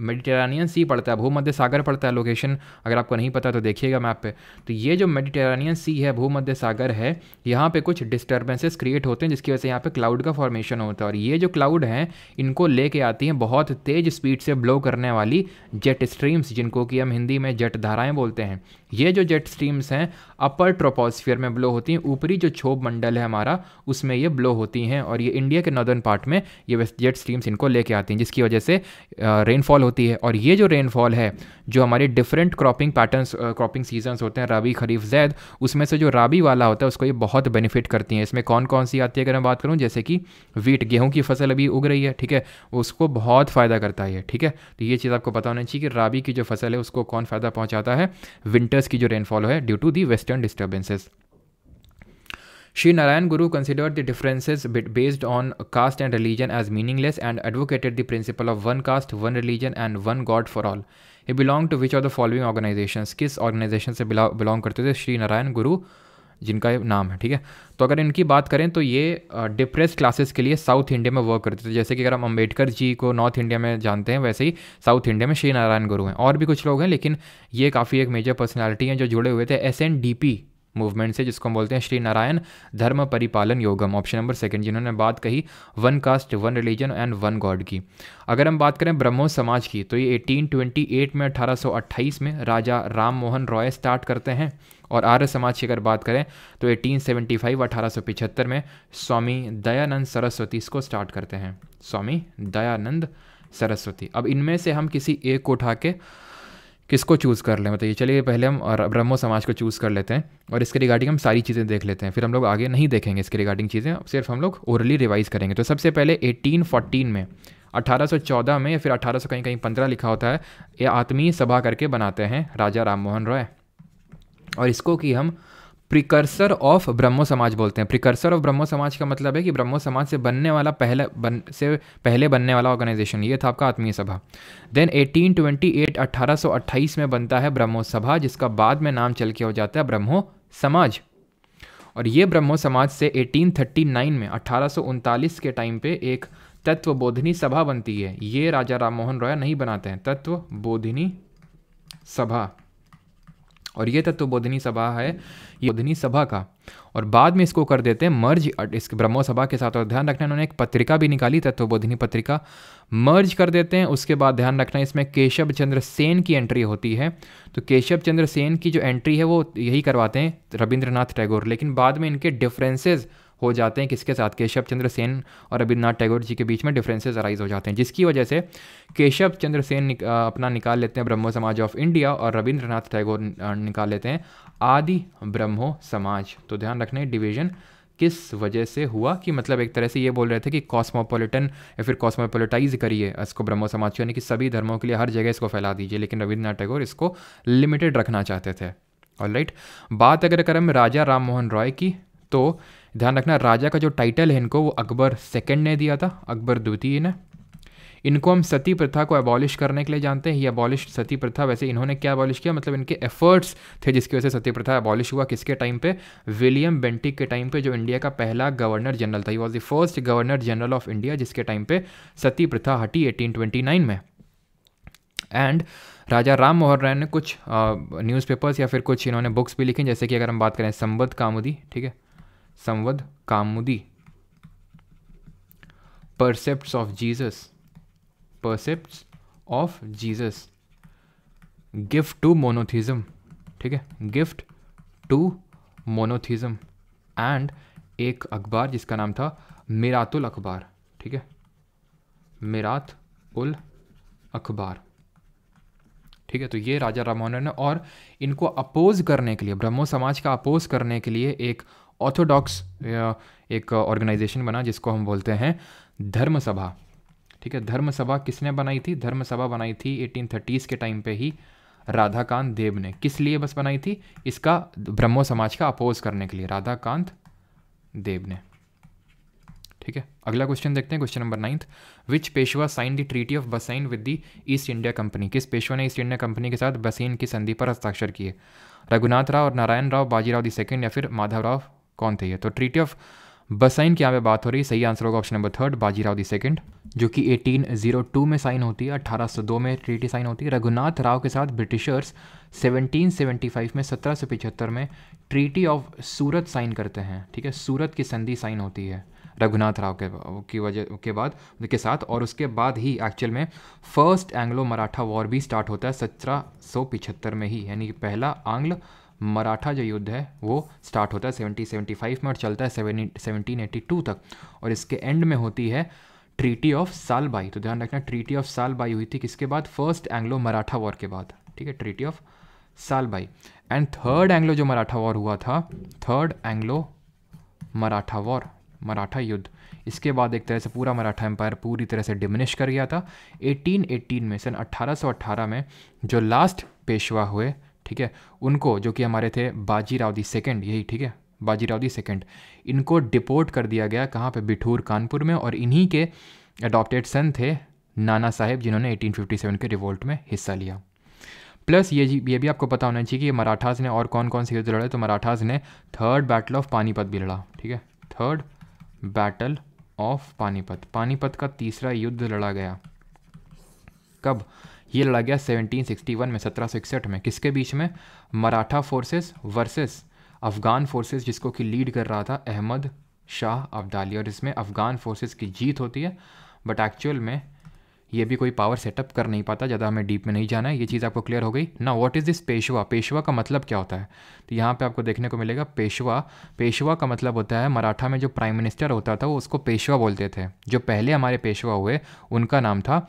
मेडिटेरानियन सी पड़ता है भूमध्य सागर पड़ता है लोकेशन अगर आपको नहीं पता तो देखिएगा मैप पे तो ये जो मेडिटेरानियन सी है भूमध्य सागर है यहाँ पे कुछ डिस्टर्बेंसेस क्रिएट होते हैं जिसकी वजह से यहाँ पे क्लाउड का फॉर्मेशन होता है और ये जो क्लाउड हैं इनको लेके आती हैं बहुत तेज स्पीड से ब्लो करने वाली जेट स्ट्रीम्स जिनको कि हम हिंदी में जट धाराएं बोलते हैं ये जो जेट स्ट्रीम्स हैं अपर ट्रोपोस्फियर में ब्लो होती हैं ऊपरी जो क्षोभ मंडल है हमारा उसमें ये ब्लो होती हैं और ये इंडिया के नॉर्दर्न पार्ट में ये जेट स्ट्रीम्स इनको लेके आती हैं जिसकी वजह से रेनफॉल होती है और ये जो रेनफॉल है जो हमारे different cropping pattern cropping seasons होते हैं रबी खरीफ जैद उसमें से जो राबी वाला होता है उसको ये बहुत बेनिफिट करती हैं इसमें कौन कौन सी आती है अगर मैं बात करूँ जैसे कि वीट गेहूँ की फसल अभी उग रही है ठीक है उसको बहुत फ़ायदा करता है ठीक है तो ये चीज़ आपको पता होना चाहिए कि राबी की जो फसल है उसको कौन फ़ायदा पहुँचाता है विंटर यूएस की जो रेनफॉल है due to the western disturbances Shri Narayana Guru consider the differences based on caste and religion as meaningless and advocated the principle of one caste one religion and one god for all he belong to which are the following organisation किस organisation से belong करते थे श्री नारायण गुरु जिनका नाम है ठीक है तो अगर इनकी बात करें तो ये डिप्रेस क्लासेस के लिए साउथ इंडिया में वर्क करते थे जैसे कि अगर हम अम्बेडकर जी को नॉर्थ इंडिया में जानते हैं वैसे ही साउथ इंडिया में श्री नारायण गुरु हैं और भी कुछ लोग हैं लेकिन ये काफ़ी एक मेजर पर्सनैलिटी हैं जो जुड़े हुए थे S N D P movement से जिसको हम बोलते हैं श्री नारायण धर्म परिपालन योगम ऑप्शन नंबर सेकंड जिन्होंने बात कही one caste one religion and one god की अगर हम बात करें ब्रह्मो समाज की तो ये 1828 में 1828 में राजा राम मोहन रॉय स्टार्ट करते हैं और आर्य समाज की अगर बात करें तो 1875 1875 में स्वामी दयानंद सरस्वती इसको स्टार्ट करते हैं स्वामी दयानंद सरस्वती अब इनमें से हम किसी एक को उठा के किसको चूज़ कर लें बताइए चलिए पहले हम ब्रह्मो समाज को चूज़ कर लेते हैं और इसके रिगार्डिंग हम सारी चीज़ें देख लेते हैं फिर हम लोग आगे नहीं देखेंगे इसके रिगार्डिंग चीज़ें सिर्फ हम लोग ओरली रिवाइज़ करेंगे तो सबसे पहले 1814 में 1814 में या फिर 1800 कहीं कहीं 15 लिखा होता है ये आत्मीय सभा करके बनाते हैं राजा राममोहन रॉय और इसको कि हम प्रिकर्सर ऑफ ब्रह्मो समाज बोलते हैं प्रिकर्सर ऑफ ब्रह्मो समाज का मतलब है कि ब्रह्मो समाज से बनने वाला पहले बन से पहले बनने वाला ऑर्गेनाइजेशन ये था आपका आत्मीय सभा देन 1828 ट्वेंटी में बनता है ब्रह्मो सभा जिसका बाद में नाम चल के हो जाता है ब्रह्मो समाज और ये ब्रह्मो समाज से 1839 में अठारह के टाइम पे एक तत्व बोधिनी सभा बनती है ये राजा राम मोहन रॉय नहीं बनाते हैं तत्व बोधिनी सभा और ये तत्व बोधनी सभा है ये बोधनी सभा का और बाद में इसको कर देते हैं मर्ज इसके ब्रह्मो सभा के साथ और ध्यान रखना इन्होंने एक पत्रिका भी निकाली तत्व बोधनी पत्रिका मर्ज कर देते हैं उसके बाद ध्यान रखना इसमें केशव चंद्र सेन की एंट्री होती है तो केशव चंद्र सेन की जो एंट्री है वो यही करवाते हैं रविंद्रनाथ टैगोर लेकिन बाद में इनके डिफ्रेंसेज हो जाते हैं किसके साथ केशव चंद्र सेन और रविन्द्रनाथ टैगोर जी के बीच में डिफरेंसेस अराइज हो जाते हैं जिसकी वजह से केशव चंद्र सेन निक, अपना निकाल लेते हैं ब्रह्मो समाज ऑफ इंडिया और रविंद्रनाथ टैगोर निकाल लेते हैं आदि ब्रह्मो समाज तो ध्यान रखना डिवीजन किस वजह से हुआ कि मतलब एक तरह से ये बोल रहे थे कि कॉस्मोपोलिटन या फिर कॉस्मोपोलिटाइज करिए इसको ब्रह्मो समाज यानी कि सभी धर्मों के लिए हर जगह इसको फैला दीजिए लेकिन रविन्द्रनाथ टैगोर इसको लिमिटेड रखना चाहते थे ऑल राइट right. बात अगर करें राजा राम मोहन रॉय की तो ध्यान रखना राजा का जो टाइटल है इनको वो अकबर सेकेंड ने दिया था अकबर द्वितीय ने इनको हम सती प्रथा को एबॉलिश करने के लिए जानते हैं ये अबॉलिश सती प्रथा वैसे इन्होंने क्या अबॉलिश किया मतलब इनके एफर्ट्स थे जिसकी वजह से सती प्रथा एबॉलिश हुआ किसके टाइम पे विलियम बेंटिक के टाइम पे जो इंडिया का पहला गवर्नर जनरल था he was the first governor general of India जिसके टाइम पे सती प्रथा हटी एटीन में एंड राजा राम मोहन राय ने कुछ न्यूज़पेपर्स या फिर कुछ इन्होंने बुक्स भी लिखी जैसे कि अगर हम बात करें संबद कामुदी ठीक है Sambad Kaumudi precept of Jesus precept of Jesus gift to monotheism ठीक है गिफ्ट टू मोनोथिज्म एंड एक अखबार जिसका नाम था मिरातुल अखबार ठीक है मिरात उल अखबार ठीक है तो ये राजा रामोहन ने और इनको अपोज करने के लिए ब्रह्मो समाज का अपोज करने के लिए एक ऑर्थोडॉक्स एक ऑर्गेनाइजेशन बना जिसको हम बोलते हैं धर्म सभा ठीक है धर्म सभा किसने बनाई थी धर्म सभा बनाई थी एटीन के टाइम पे ही राधाकांत देव ने किस लिए बस बनाई थी इसका ब्रह्मो समाज का अपोज करने के लिए राधाकांत देव ने ठीक है अगला क्वेश्चन देखते हैं question number ninth which Peshwa sign the treaty of Bassein with the East India Company किस पेशवा ने ईस्ट इंडिया कंपनी के साथ बसीन की संधि पर हस्ताक्षर किए रघुनाथ राव और नारायण राव बाजीराव दी सेकेंड या फिर माधव राव कौन थे ये तो ट्रीटी ऑफ बसाइन की यहाँ पे बात हो रही है सही आंसर होगा option number third Bajirao the second जो कि 1802 में साइन होती है 1802 में ट्रीटी साइन होती है रघुनाथ राव के साथ ब्रिटिशर्स 1775 में सत्रह में ट्रीटी ऑफ सूरत साइन करते हैं ठीक है सूरत की संधि साइन होती है रघुनाथ राव के की वजह के बाद के साथ और उसके बाद ही एक्चुअल में फर्स्ट एंग्लो मराठा वॉर भी स्टार्ट होता है सत्रह में ही यानी पहला आंग्ल मराठा जो युद्ध है वो स्टार्ट होता है सेवनटीन सेवेंटी फाइव में और चलता है सेवनटीन एटी टू तक और इसके एंड में होती है ट्रीटी ऑफ सालबाई तो ध्यान रखना ट्रीटी ऑफ सालबाई हुई थी किसके बाद फर्स्ट एंग्लो मराठा वॉर के बाद ठीक है treaty of Salbai and third Anglo जो मराठा वॉर हुआ था third Anglo Maratha war Maratha युद्ध इसके बाद एक तरह से पूरा मराठा एम्पायर पूरी तरह से डिमिनिश कर गया था 1818 में सन 1818 में जो लास्ट पेशवा हुए ठीक है उनको जो कि हमारे थे बाजीराव दी सेकेंड यही ठीक है बाजीराव दी सेकेंड इनको डिपोर्ट कर दिया गया कहाँ पे बिठूर कानपुर में और इन्हीं के अडॉप्टेड सन थे नाना साहेब जिन्होंने 1857 के रिवोल्ट में हिस्सा लिया प्लस ये ये भी आपको पता होना चाहिए कि मराठास ने और कौन कौन से युद्ध लड़े तो मराठास ने थर्ड बैटल ऑफ पानीपत भी लड़ा ठीक है third battle of Panipat Panipat का तीसरा युद्ध लड़ा गया कब ये लड़ा गया 1761 में 1761 में किसके बीच में Maratha forces versus Afghan forces जिसको कि लीड कर रहा था अहमद शाह अब्दाली और इसमें अफ़गान फोर्सेस की जीत होती है बट एक्चुअल में ये भी कोई पावर सेटअप कर नहीं पाता ज़्यादा हमें डीप में नहीं जाना है ये चीज़ आपको क्लियर हो गई ना what is this Peshwa Peshwa का मतलब क्या होता है तो यहाँ पे आपको देखने को मिलेगा पेशवा पेशवा का मतलब होता है मराठा में जो प्राइम मिनिस्टर होता था वो उसको पेशवा बोलते थे जो पहले हमारे पेशवा हुए उनका नाम था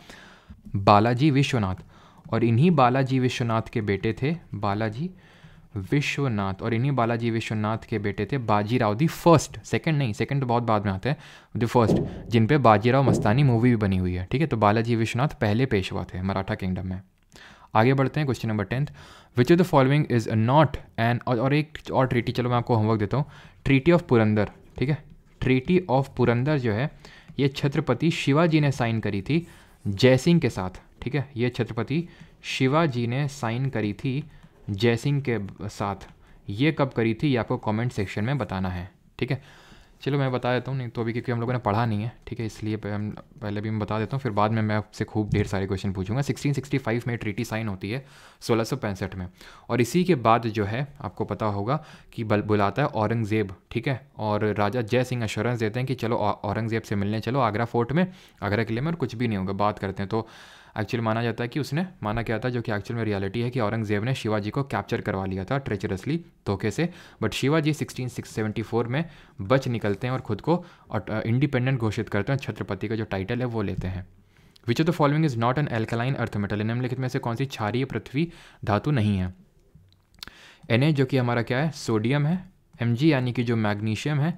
बालाजी विश्वनाथ और इन्हीं बालाजी विश्वनाथ के बेटे थे बालाजी विश्वनाथ और इन्हीं बालाजी विश्वनाथ के बेटे थे बाजीराव दी फर्स्ट सेकंड नहीं सेकंड तो बहुत बाद में आते हैं द फर्स्ट जिन पे बाजीराव मस्तानी मूवी भी बनी हुई है ठीक है तो बालाजी विश्वनाथ पहले पेशवा थे मराठा किंगडम में आगे बढ़ते हैं question number tenth which of the following is not an और एक और ट्रीटी चलो मैं आपको होमवर्क देता हूँ ट्रीटी ऑफ पुरंदर ठीक है ट्रीटी ऑफ पुरंदर जो है ये छत्रपति शिवाजी ने साइन करी थी जयसिंह के साथ ठीक है ये छत्रपति शिवाजी ने साइन करी थी जयसिंह के साथ ये कब करी थी ये आपको कमेंट सेक्शन में बताना है ठीक है चलो मैं बता देता हूँ नहीं तो अभी क्योंकि हम लोगों ने पढ़ा नहीं है ठीक है इसलिए हम पहले भी मैं बता देता हूँ फिर बाद में मैं आपसे खूब ढेर सारे क्वेश्चन पूछूंगा 1665 में ट्रीटी साइन होती है सोलह में और इसी के बाद जो है आपको पता होगा कि बल बुलाता है औरंगज़ेब ठीक है और राजा जय सिंह अश्योरेंस देते हैं कि चलो औरंगज़ेब से मिलने चलो आगरा फोर्ट में आगरा किले में और कुछ भी नहीं होगा बात करते हैं तो एक्चुअली माना जाता है कि उसने माना क्या था जो कि एक्चुअल में रियलिटी है कि औरंगजेब ने शिवाजी को कैप्चर करवा लिया था ट्रेचरसली धोखे से बट शिवाजी सिक्सटीन में बच निकलते हैं और ख़ुद को इंडिपेंडेंट घोषित करते हैं छत्रपति का जो टाइटल है वो लेते हैं which of the following is not an alkaline earth metal निम्नलिखित में से कौन सी क्षारीय पृथ्वी धातु नहीं है एन जो कि हमारा क्या है सोडियम है एम यानी कि जो मैग्नीशियम है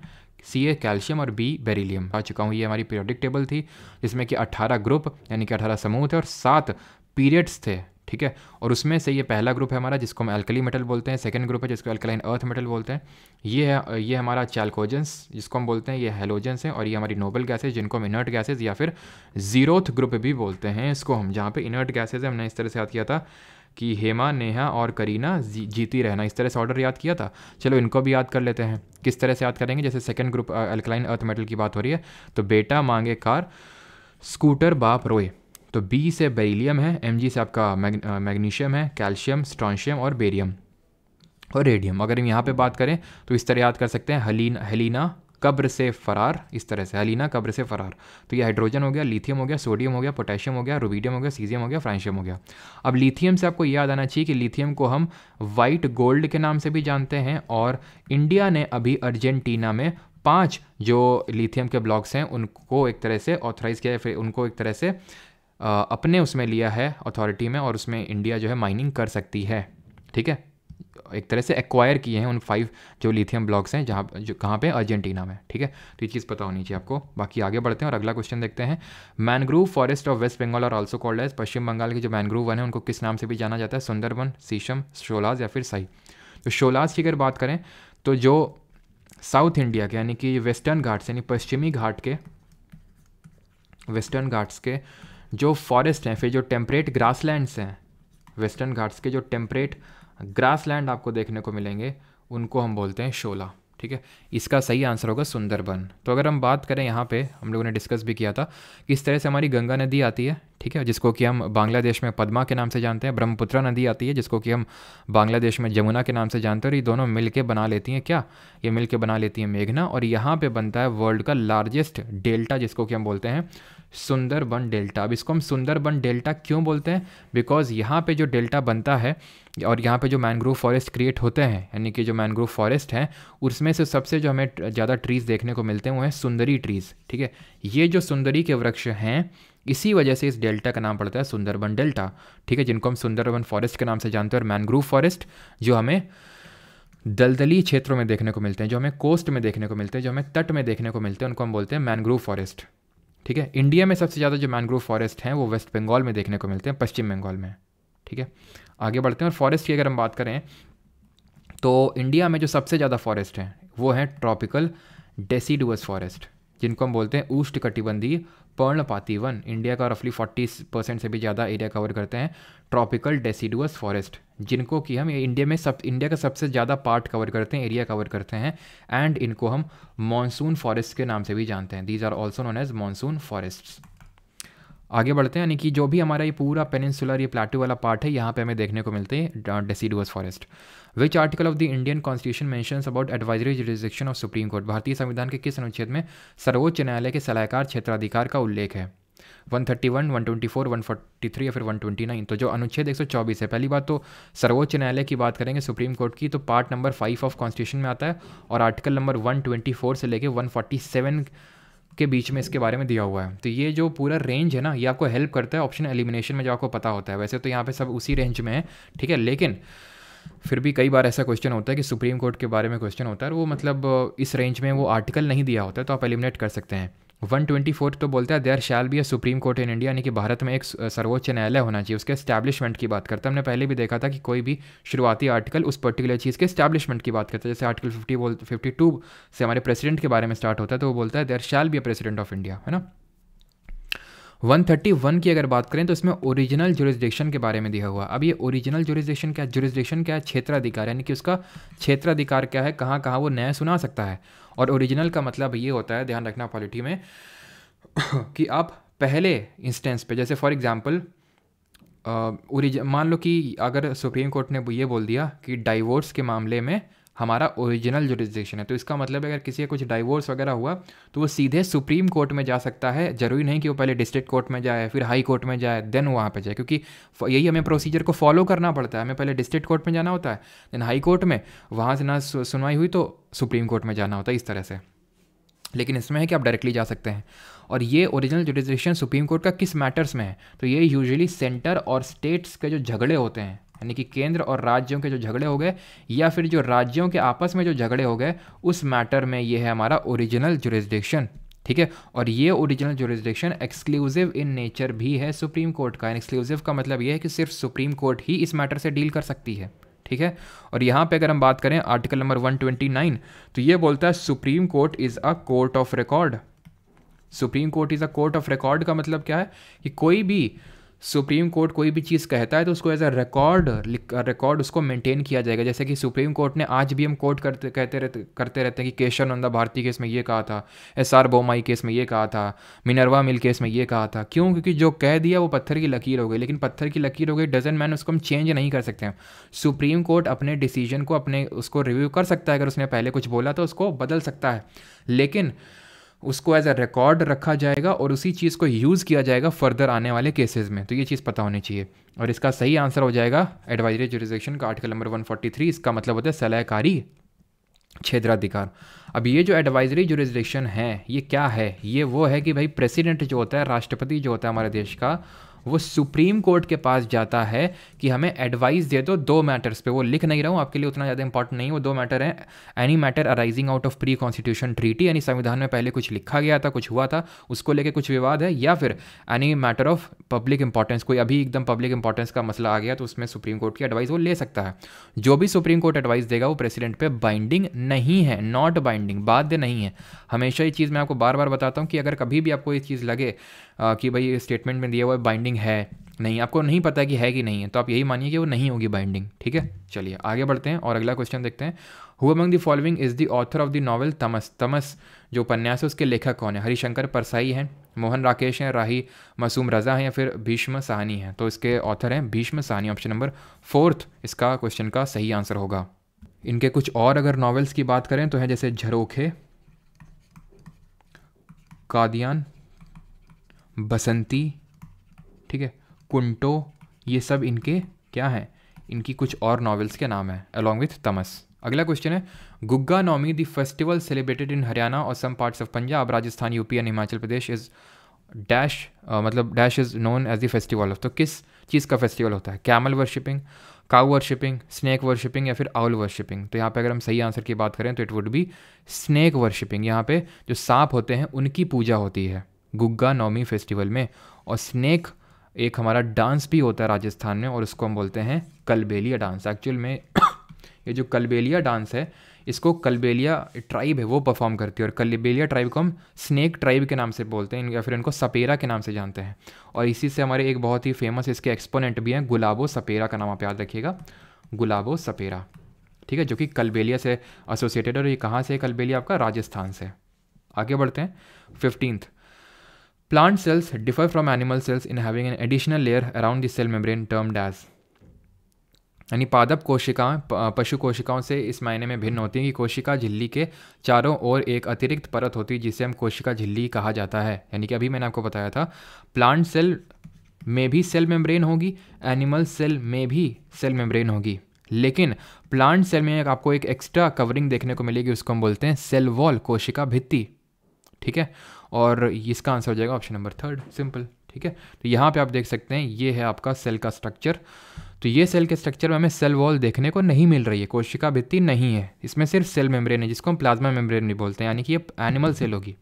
सी ए कैल्शियम और बी बेरिलियम आ चुका हूँ ये हमारी पीरियडिक टेबल थी जिसमें कि 18 ग्रुप यानी कि 18 समूह थे और सात पीरियड्स थे ठीक है और उसमें से ये पहला ग्रुप है हमारा जिसको हम अल्कली मेटल बोलते हैं सेकंड ग्रुप है जिसको अल्कलाइन अर्थ मेटल बोलते हैं ये है ये हमारा चैल्कोजेंस जिसको हम बोलते हैं ये हेलोजेंस है और ये हमारी नोबल गैसेज जिनको हम इनर्ट गैसेज या फिर जीरोथ ग्रुप भी बोलते हैं इसको हम जहाँ पे इनर्ट गैसेज हमने इस तरह से याद किया था कि हेमा नेहा और करीना जी, जीती रहना इस तरह से ऑर्डर याद किया था चलो इनको भी याद कर लेते हैं किस तरह से याद करेंगे जैसे second group alkaline earth metal की बात हो रही है तो बेटा मांगे कार स्कूटर बाप रोए तो बी से बेरीलियम है एम जी से आपका मैग्नीशियम है कैल्शियम स्ट्रॉन्शियम और बेरियम और रेडियम अगर हम यहाँ पे बात करें तो इस तरह याद कर सकते हैं हलीना हलीना कब्र से फरार इस तरह से हलीना कब्र से फरार तो ये हाइड्रोजन हो गया लिथियम हो गया सोडियम हो गया पोटेशियम हो गया रोबीडियम हो गया सीजियम हो गया फ्रांशियम हो गया अब लिथियम से आपको याद आना चाहिए कि लिथियम को हम वाइट गोल्ड के नाम से भी जानते हैं और इंडिया ने अभी अर्जेंटीना में पाँच जो लिथियम के ब्लॉक्स हैं उनको एक तरह से ऑथराइज़ किया फिर उनको एक तरह से अपने उसमें लिया है अथॉरिटी में और उसमें इंडिया जो है माइनिंग कर सकती है ठीक है एक तरह से एक्वायर किए हैं उन फाइव जो लिथियम ब्लॉक्स हैं जहाँ जो कहाँ पे अर्जेंटीना में ठीक है तो ये चीज़ पता होनी चाहिए आपको बाकी आगे बढ़ते हैं और अगला क्वेश्चन देखते हैं mangrove forest of West Bengal और also called as Paschim Bengal के जो मैनग्रूव वन है उनको किस नाम से भी जाना जाता है सुंदरबन शीशम शोलाज या फिर सही तो शोलाज की अगर बात करें तो जो साउथ इंडिया के यानी कि वेस्टर्न घाट्स यानी पश्चिमी घाट के वेस्टर्न घाट्स के जो फॉरेस्ट हैं फिर जो टेम्परेट ग्रासलैंड्स हैं वेस्टर्न घाट्स के जो टेम्परेट ग्रास लैंड आपको देखने को मिलेंगे उनको हम बोलते हैं शोला ठीक है इसका सही आंसर होगा सुंदरबन तो अगर हम बात करें यहाँ पे हम लोगों ने डिस्कस भी किया था कि इस तरह से हमारी गंगा नदी आती है ठीक है जिसको कि हम बांग्लादेश में पद्मा के नाम से जानते हैं ब्रह्मपुत्रा नदी आती है जिसको कि हम बांग्लादेश में जमुना के नाम से जानते हैं और ये दोनों मिल के बना लेती हैं क्या ये मिल के बना लेती हैं मेघना और यहाँ पर बनता है वर्ल्ड का लार्जेस्ट डेल्टा जिसको कि हम बोलते हैं सुंदरबन डेल्टा अब इसको हम सुंदरबन डेल्टा क्यों बोलते हैं बिकॉज यहाँ पे जो डेल्टा बनता है और यहाँ पे जो मैनग्रोव फॉरेस्ट क्रिएट होते हैं यानी कि जो मैनग्रोव फॉरेस्ट हैं उसमें से सबसे जो हमें ज़्यादा ट्रीज़ देखने को मिलते हैं वो हैं सुंदरी ट्रीज़ ठीक है ये जो सुंदरी के वृक्ष हैं इसी वजह से इस डेल्टा का नाम पड़ता है सुंदरबन डेल्टा ठीक है जिनको हम सुंदरबन फॉरेस्ट के नाम से जानते हैं और मैनग्रोव फॉरेस्ट जो हमें दलदली क्षेत्रों में देखने को मिलते हैं जो हमें कोस्ट में देखने को मिलते हैं जो हमें तट में देखने को मिलते हैं उनको हम बोलते हैं मैनग्रोव फॉरेस्ट ठीक है इंडिया में सबसे ज़्यादा जो मैंग्रोव फॉरेस्ट हैं वो वेस्ट बंगाल में देखने को मिलते हैं पश्चिम बंगाल में ठीक है आगे बढ़ते हैं और फॉरेस्ट की अगर हम बात करें तो इंडिया में जो सबसे ज़्यादा फॉरेस्ट हैं वो हैं ट्रॉपिकल डेसीडुअस फॉरेस्ट जिनको हम बोलते हैं ऊष्ट कटिबंधी पर्णपाती वन इंडिया का रफली 40 परसेंट से भी ज़्यादा एरिया कवर करते हैं ट्रॉपिकल डेसीडुअस फॉरेस्ट जिनको कि हम इंडिया में सब इंडिया का सबसे ज़्यादा पार्ट कवर करते हैं एरिया कवर करते हैं एंड इनको हम मानसून फॉरेस्ट के नाम से भी जानते हैं these are also known as monsoon forest आगे बढ़ते हैं यानी कि जो भी हमारा ये पूरा पेनिनसुलर ये प्लाटू वाला पार्ट है यहाँ पे हमें देखने को मिलते हैं deciduous forest which article of the Indian constitution mention about advisory jurisdiction of supreme court भारतीय संविधान के किस अनुच्छेद में सर्वोच्च न्यायालय के सलाहकार क्षेत्राधिकार का उल्लेख है one one one thirty twenty four one forty three या फिर वन ट्वेंटी नाइन तो जो अनुच्छेद एक सौ चौबीस है पहली बात तो सर्वोच्च न्यायालय की बात करेंगे सुप्रीम कोर्ट की तो part number five of constitution में आता है और article number one twenty four से लेके सेवन के बीच में इसके बारे में दिया हुआ है तो ये जो पूरा रेंज है ना ये आपको हेल्प करता है ऑप्शन एलिमिनेशन में जो आपको पता होता है वैसे तो यहाँ पे सब उसी रेंज में है ठीक है लेकिन फिर भी कई बार ऐसा क्वेश्चन होता है कि सुप्रीम कोर्ट के बारे में क्वेश्चन होता है वो मतलब इस रेंज में वो आर्टिकल नहीं दिया होता है तो आप एलिमिनेट कर सकते हैं वन ट्वेंटी फोर्थ तो बोलता है there shall be a supreme court in India यानी कि भारत में एक सर्वोच्च न्यायालय होना चाहिए उसके स्टैब्लिशमेंट की बात करते हैं हमने पहले भी देखा था कि कोई भी शुरुआती आर्टिकल उस पर्टिकुलर चीज़ के स्टैब्लिशमेंट की बात करता है जैसे आर्टिकल फिफ्टी बोल फिफ्टी टू से हमारे प्रेसिडेंट के बारे में स्टार्ट होता है तो वो बोलता है there shall be a president of India है ना 131 की अगर बात करें तो इसमें ओरिजिनल जुरिस्डिक्शन के बारे में दिया हुआ अब ये ओरिजिनल जुरिस्डिक्शन क्या जुरिस्डिक्शन क्या है क्षेत्राधिकार यानी कि उसका क्षेत्राधिकार क्या है कहाँ कहाँ वो न्याय सुना सकता है और ओरिजिनल का मतलब ये होता है ध्यान रखना पॉलिटी में [COUGHS] कि आप पहले इंस्टेंस पे जैसे फॉर एग्ज़ाम्पल ओरिज मान लो कि अगर सुप्रीम कोर्ट ने ये बोल दिया कि डाइवोर्स के मामले में हमारा ओरिजिनल जुरिस्डिक्शन है तो इसका मतलब है अगर किसी का कुछ डाइवोर्स वगैरह हुआ तो वो सीधे सुप्रीम कोर्ट में जा सकता है जरूरी नहीं कि वो पहले डिस्ट्रिक्ट कोर्ट में जाए फिर हाई कोर्ट में जाए देन वहाँ पर जाए क्योंकि यही हमें प्रोसीजर को फॉलो करना पड़ता है हमें पहले डिस्ट्रिक्ट कोर्ट में जाना होता है देन हाई कोर्ट में वहाँ से ना सुनवाई हुई तो सुप्रीम कोर्ट में जाना होता है इस तरह से लेकिन इसमें है कि आप डायरेक्टली जा सकते हैं और ये ओरिजिनल जुडिस्डिक्शन सुप्रीम कोर्ट का किस मैटर्स में है तो ये यूजुअली सेंटर और स्टेट्स के जो झगड़े होते हैं यानी कि केंद्र और राज्यों के जो झगड़े हो गए या फिर जो राज्यों के आपस में जो झगड़े हो गए उस मैटर में ये है हमारा ओरिजिनल जुरिस्डिक्शन ठीक है और ये original jurisdiction exclusive in nature भी है सुप्रीम कोर्ट का एक्सक्लूसिव का मतलब ये है कि सिर्फ सुप्रीम कोर्ट ही इस मैटर से डील कर सकती है ठीक है और यहाँ पे अगर हम बात करें आर्टिकल नंबर 129 तो ये बोलता है supreme court is a court of record supreme court is a court of record का मतलब क्या है कि कोई भी सुप्रीम कोर्ट कोई भी चीज़ कहता है तो उसको एज अ रिकॉर्ड रिकॉर्ड उसको मेंटेन किया जाएगा जैसे कि सुप्रीम कोर्ट ने आज भी हम कोर्ट करते कहते रहते करते रहते हैं कि केशव नंदा भारती केस में ये कहा था एस आर बोमाई केस में ये कहा था मिनरवा मिल केस में ये कहा था क्यों क्योंकि जो कह दिया वो पत्थर की लकीर हो गई लेकिन पत्थर की लकीर हो गई डजन मैन उसको हम चेंज नहीं कर सकते हैं सुप्रीम कोर्ट अपने डिसीजन को अपने उसको रिव्यू कर सकता है अगर उसने पहले कुछ बोला तो उसको बदल सकता है लेकिन उसको एज अ रिकॉर्ड रखा जाएगा और उसी चीज़ को यूज़ किया जाएगा फर्दर आने वाले केसेस में तो ये चीज़ पता होनी चाहिए और इसका सही आंसर हो जाएगा एडवाइजरी जुरिजेक्शन का आर्टिकल नंबर 143 इसका मतलब होता है सलाहकारी क्षेत्राधिकार अब ये जो एडवाइजरी जुरिस्डिक्शन है ये क्या है ये वो है कि भाई प्रेसिडेंट जो होता है राष्ट्रपति जो होता है हमारे देश का वो सुप्रीम कोर्ट के पास जाता है कि हमें एडवाइस दे तो दो दो मैटर्स पे वो लिख नहीं रहा हूँ आपके लिए उतना ज़्यादा इंपॉर्टेंट नहीं वो दो मैटर हैं any matter arising out of pre constitution treaty यानी संविधान में पहले कुछ लिखा गया था कुछ हुआ था उसको लेकर कुछ विवाद है या फिर any matter of public importance कोई अभी एकदम पब्लिक इंपॉर्टेंस का मसला आ गया तो उसमें सुप्रीम कोर्ट की एडवाइस वो ले सकता है जो भी सुप्रीम कोर्ट एडवाइस देगा वो प्रेसिडेंट पर बाइंडिंग नहीं है नॉट बाइंडिंग बाध्य नहीं है हमेशा ये चीज़ मैं आपको बार बार बताता हूँ कि अगर कभी भी आपको ये चीज़ लगे कि भाई स्टेटमेंट में दिया हुआ बाइंडिंग है नहीं आपको नहीं पता कि है कि नहीं है तो आप यही मानिए कि वो नहीं होगी बाइंडिंग ठीक है चलिए आगे बढ़ते हैं और अगला क्वेश्चन देखते हैं who among the following is the author of the novel Tamas Tamas जो उपन्यास है उसके लेखक कौन है हरिशंकर परसाई हैं मोहन राकेश हैं राही मासूम रज़ा हैं या फिर भीष्म साहनी हैं तो इसके ऑथर हैं Bhisham Sahni option number fourth इसका क्वेश्चन का सही आंसर होगा इनके कुछ और अगर नॉवेल्स की बात करें तो हैं जैसे झरोखे कादियान बसंती ठीक है कुंटो ये सब इनके क्या हैं इनकी कुछ और नॉवेल्स के नाम हैं अलॉन्ग विथ तमस अगला क्वेश्चन है Gugga Naumi the festival celebrated in Haryana और some parts of Punjab Rajasthan UP and Himachal Pradesh is dash मतलब dash is known as the festival of तो किस चीज़ का फेस्टिवल होता है camel worshipping cow worshipping snake worshipping या फिर आउल वर्शिपिंग तो यहाँ पे अगर हम सही आंसर की बात करें तो it would be snake worshipping यहाँ पे जो सांप होते हैं उनकी पूजा होती है गुग्गा नौमी फेस्टिवल में और स्नेक एक हमारा डांस भी होता है राजस्थान में और उसको हम बोलते हैं कलबेलिया डांस एक्चुअल में [COUGHS] ये जो कलबेलिया डांस है इसको कलबेलिया ट्राइब है वो परफॉर्म करती है और कलबेलिया ट्राइब को हम स्नेक ट्राइब के नाम से बोलते हैं या फिर इनको सपेरा के नाम से जानते हैं और इसी से हमारे एक बहुत ही फेमस इसके एक्सपोनेंट भी हैं गुलाबो सपेरा का नाम आप याद रखिएगा गुलाबो सपेरा ठीक है जो कि कलबेलिया से एसोसिएटेड और ये कहाँ से है कलबेलिया आपका राजस्थान से आगे बढ़ते हैं fifteenth Plant cells differ from animal cells in having an additional layer around the cell membrane termed as यानी पादप कोशिकाएं पशु कोशिकाओं से इस मायने में भिन्न होती हैं कि कोशिका झिल्ली के चारों ओर एक अतिरिक्त परत होती है जिसे हम कोशिका झिल्ली कहा जाता है यानी कि अभी मैंने आपको बताया था प्लांट सेल में भी सेल मेम्ब्रेन होगी एनिमल सेल में भी सेल मेम्ब्रेन होगी लेकिन प्लांट सेल में आपको एक एक्स्ट्रा कवरिंग देखने को मिलेगी उसको हम बोलते हैं सेल वॉल कोशिका भित्ती ठीक है और इसका आंसर हो जाएगा ऑप्शन नंबर थर्ड सिंपल ठीक है तो यहाँ पे आप देख सकते हैं ये है आपका सेल का स्ट्रक्चर तो ये सेल के स्ट्रक्चर में हमें सेल वॉल देखने को नहीं मिल रही है कोशिका भित्ति नहीं है इसमें सिर्फ सेल मेम्ब्रेन है जिसको हम प्लाज्मा मेम्ब्रेन भी बोलते हैं यानी कि ये एनिमल सेल होगी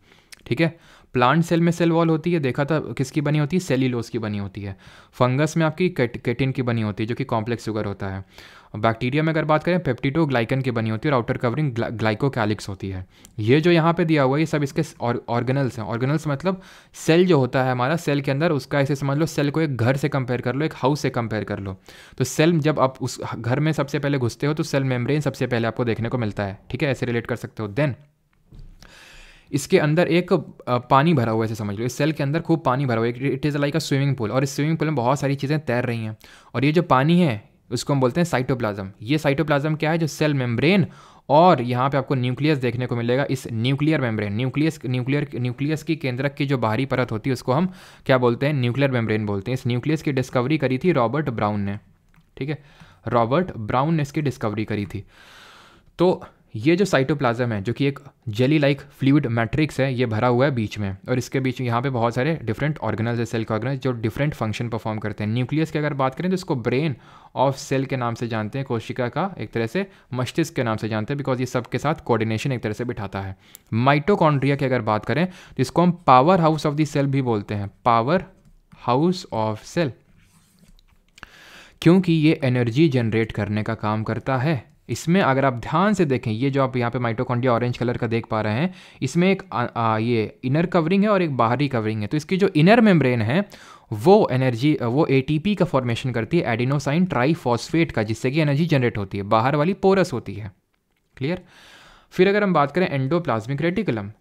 ठीक है प्लांट सेल में सेल वॉल होती है देखा था किसकी बनी होती है सेलिलोस की बनी होती है फंगस में आपकी केट, केटिन की बनी होती है जो कि कॉम्प्लेक्स शुगर होता है बैक्टीरिया में अगर बात करें पेप्टिटो ग्लाइकन की बनी होती है और आउटर कवरिंग ग्लाइको ग्लाइकोकैलिक्स होती है ये जो यहाँ पे दिया हुआ है ये सब इसके ऑर्गेनल्स हैं ऑर्गेनल्स मतलब सेल जो होता है हमारा सेल के अंदर उसका ऐसे समझ लो सेल को एक घर से कंपेयर कर लो एक हाउस से कंपेयर कर लो तो सेल जब आप उस घर में सबसे पहले घुसते हो तो सेल मेम्ब्रेन सबसे पहले आपको देखने को मिलता है ठीक है ऐसे रिलेट कर सकते हो देन इसके अंदर एक पानी भरा हुआ ऐसे समझ लो इस सेल के अंदर खूब पानी भरा हुआ है it is like a swimming pool और इस स्विमिंग पूल में बहुत सारी चीज़ें तैर रही हैं और ये जो पानी है उसको हम बोलते हैं साइटोप्लाज्म ये साइटोप्लाज्म क्या है जो सेल मेम्ब्रेन और यहाँ पे आपको न्यूक्लियस देखने को मिलेगा इस nuclear membrane nucleus nuclear nucleus की केंद्रक की जो बाहरी परत होती है उसको हम क्या बोलते हैं न्यूक्लियर मेम्ब्रेन बोलते हैं इस न्यूक्लियस की डिस्कवरी करी थी रॉबर्ट ब्राउन ने ठीक है रॉबर्ट ब्राउन ने इसकी डिस्कवरी करी थी तो ये जो साइटोप्लाज्म है जो कि एक जेली लाइक फ्लूड मैट्रिक्स है ये भरा हुआ है बीच में और इसके बीच यहाँ पे बहुत सारे डिफरेंट ऑर्गेनल्स है सेल के ऑर्गेनल्स जो डिफरेंट फंक्शन परफॉर्म करते हैं न्यूक्लियस की अगर बात करें तो इसको ब्रेन ऑफ सेल के नाम से जानते हैं कोशिका का एक तरह से मस्तिष्क के नाम से जानते हैं बिकॉज ये सबके साथ कोऑर्डिनेशन एक तरह से बिठाता है माइटोकॉन्ड्रिया की अगर बात करें तो इसको हम power house of the cell भी बोलते हैं पावर हाउस ऑफ सेल क्योंकि ये एनर्जी जनरेट करने का काम करता है इसमें अगर आप ध्यान से देखें ये जो आप यहाँ पे माइटोकॉन्ड्रिया ऑरेंज कलर का देख पा रहे हैं इसमें एक आ, आ, ये इनर कवरिंग है और एक बाहरी कवरिंग है तो इसकी जो इनर मेम्ब्रेन है वो एनर्जी वो एटीपी का फॉर्मेशन करती है एडिनोसाइन ट्राईफॉस्फेट का जिससे कि एनर्जी जनरेट होती है बाहर वाली पोरस होती है क्लियर फिर अगर हम बात करें एंडोप्लाज्मिक रेटिकुलम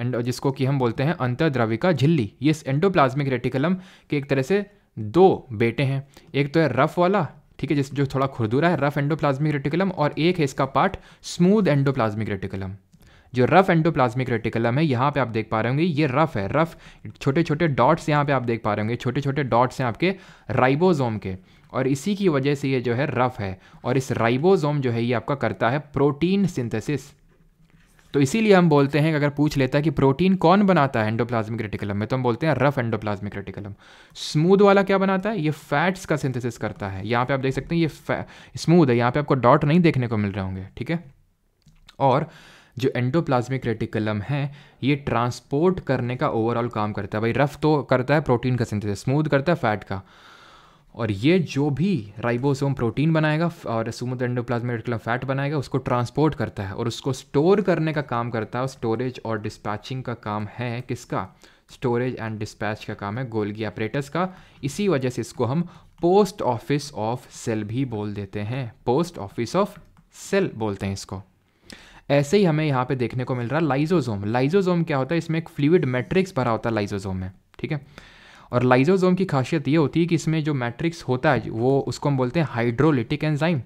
एंड जिसको कि हम बोलते हैं अंतरद्रविका झिल्ली ये एंडोप्लाज्मिक रेटिकुलम के एक तरह से दो बेटे हैं एक तो है रफ वाला ठीक है जिस जो थोड़ा खुरदुरा है रफ एंडोप्लाज्मिक रेटिकुलम और एक है इसका पार्ट स्मूथ एंडोप्लाज्मिक रेटिकुलम जो रफ एंडोप्लाज्मिक रेटिकुलम है यहाँ पे आप देख पा रहे होंगे ये रफ है रफ छोटे छोटे डॉट्स यहाँ पे आप देख पा रहे होंगे छोटे छोटे डॉट्स हैं आपके राइबोजोम के और इसी की वजह से ये जो है रफ है और इस राइबोजोम जो है ये आपका करता है प्रोटीन सिंथेसिस तो इसीलिए हम बोलते हैं कि अगर पूछ लेता है कि प्रोटीन कौन बनाता है एंडोप्लाज्मिक रेटिकुलम में तो हम बोलते हैं रफ एंडोप्लाज्मिक रेटिकुलम स्मूथ वाला क्या बनाता है ये फैट्स का सिंथेसिस करता है यहाँ पे आप देख सकते हैं ये स्मूथ है यहाँ पे आपको डॉट नहीं देखने को मिल रहे होंगे ठीक है और जो एंडोप्लाज्मिक रेटिकुलम है ये ट्रांसपोर्ट करने का ओवरऑल काम करता है भाई रफ तो करता है प्रोटीन का सिंथेसिस स्मूथ करता है फैट का और ये जो भी राइबोसोम प्रोटीन बनाएगा और सुमत एंडोप्लाज्मिक फैट बनाएगा उसको ट्रांसपोर्ट करता है और उसको स्टोर करने का काम करता है स्टोरेज और डिस्पैचिंग का काम है किसका स्टोरेज एंड डिस्पैच का काम है गोल्गी ऑपरेटर्स का इसी वजह से इसको हम पोस्ट ऑफिस ऑफ सेल भी बोल देते हैं पोस्ट ऑफिस ऑफ सेल बोलते हैं इसको ऐसे ही हमें यहाँ पे देखने को मिल रहा है लाइजोजोम लाइजोजोम क्या होता है इसमें एक फ्लूड मैट्रिक्स भरा होता है लाइजोजोम में ठीक है और लाइजोजोम की खासियत ये होती है कि इसमें जो मैट्रिक्स होता है वो उसको हम बोलते हैं हाइड्रोलिटिक एंजाइम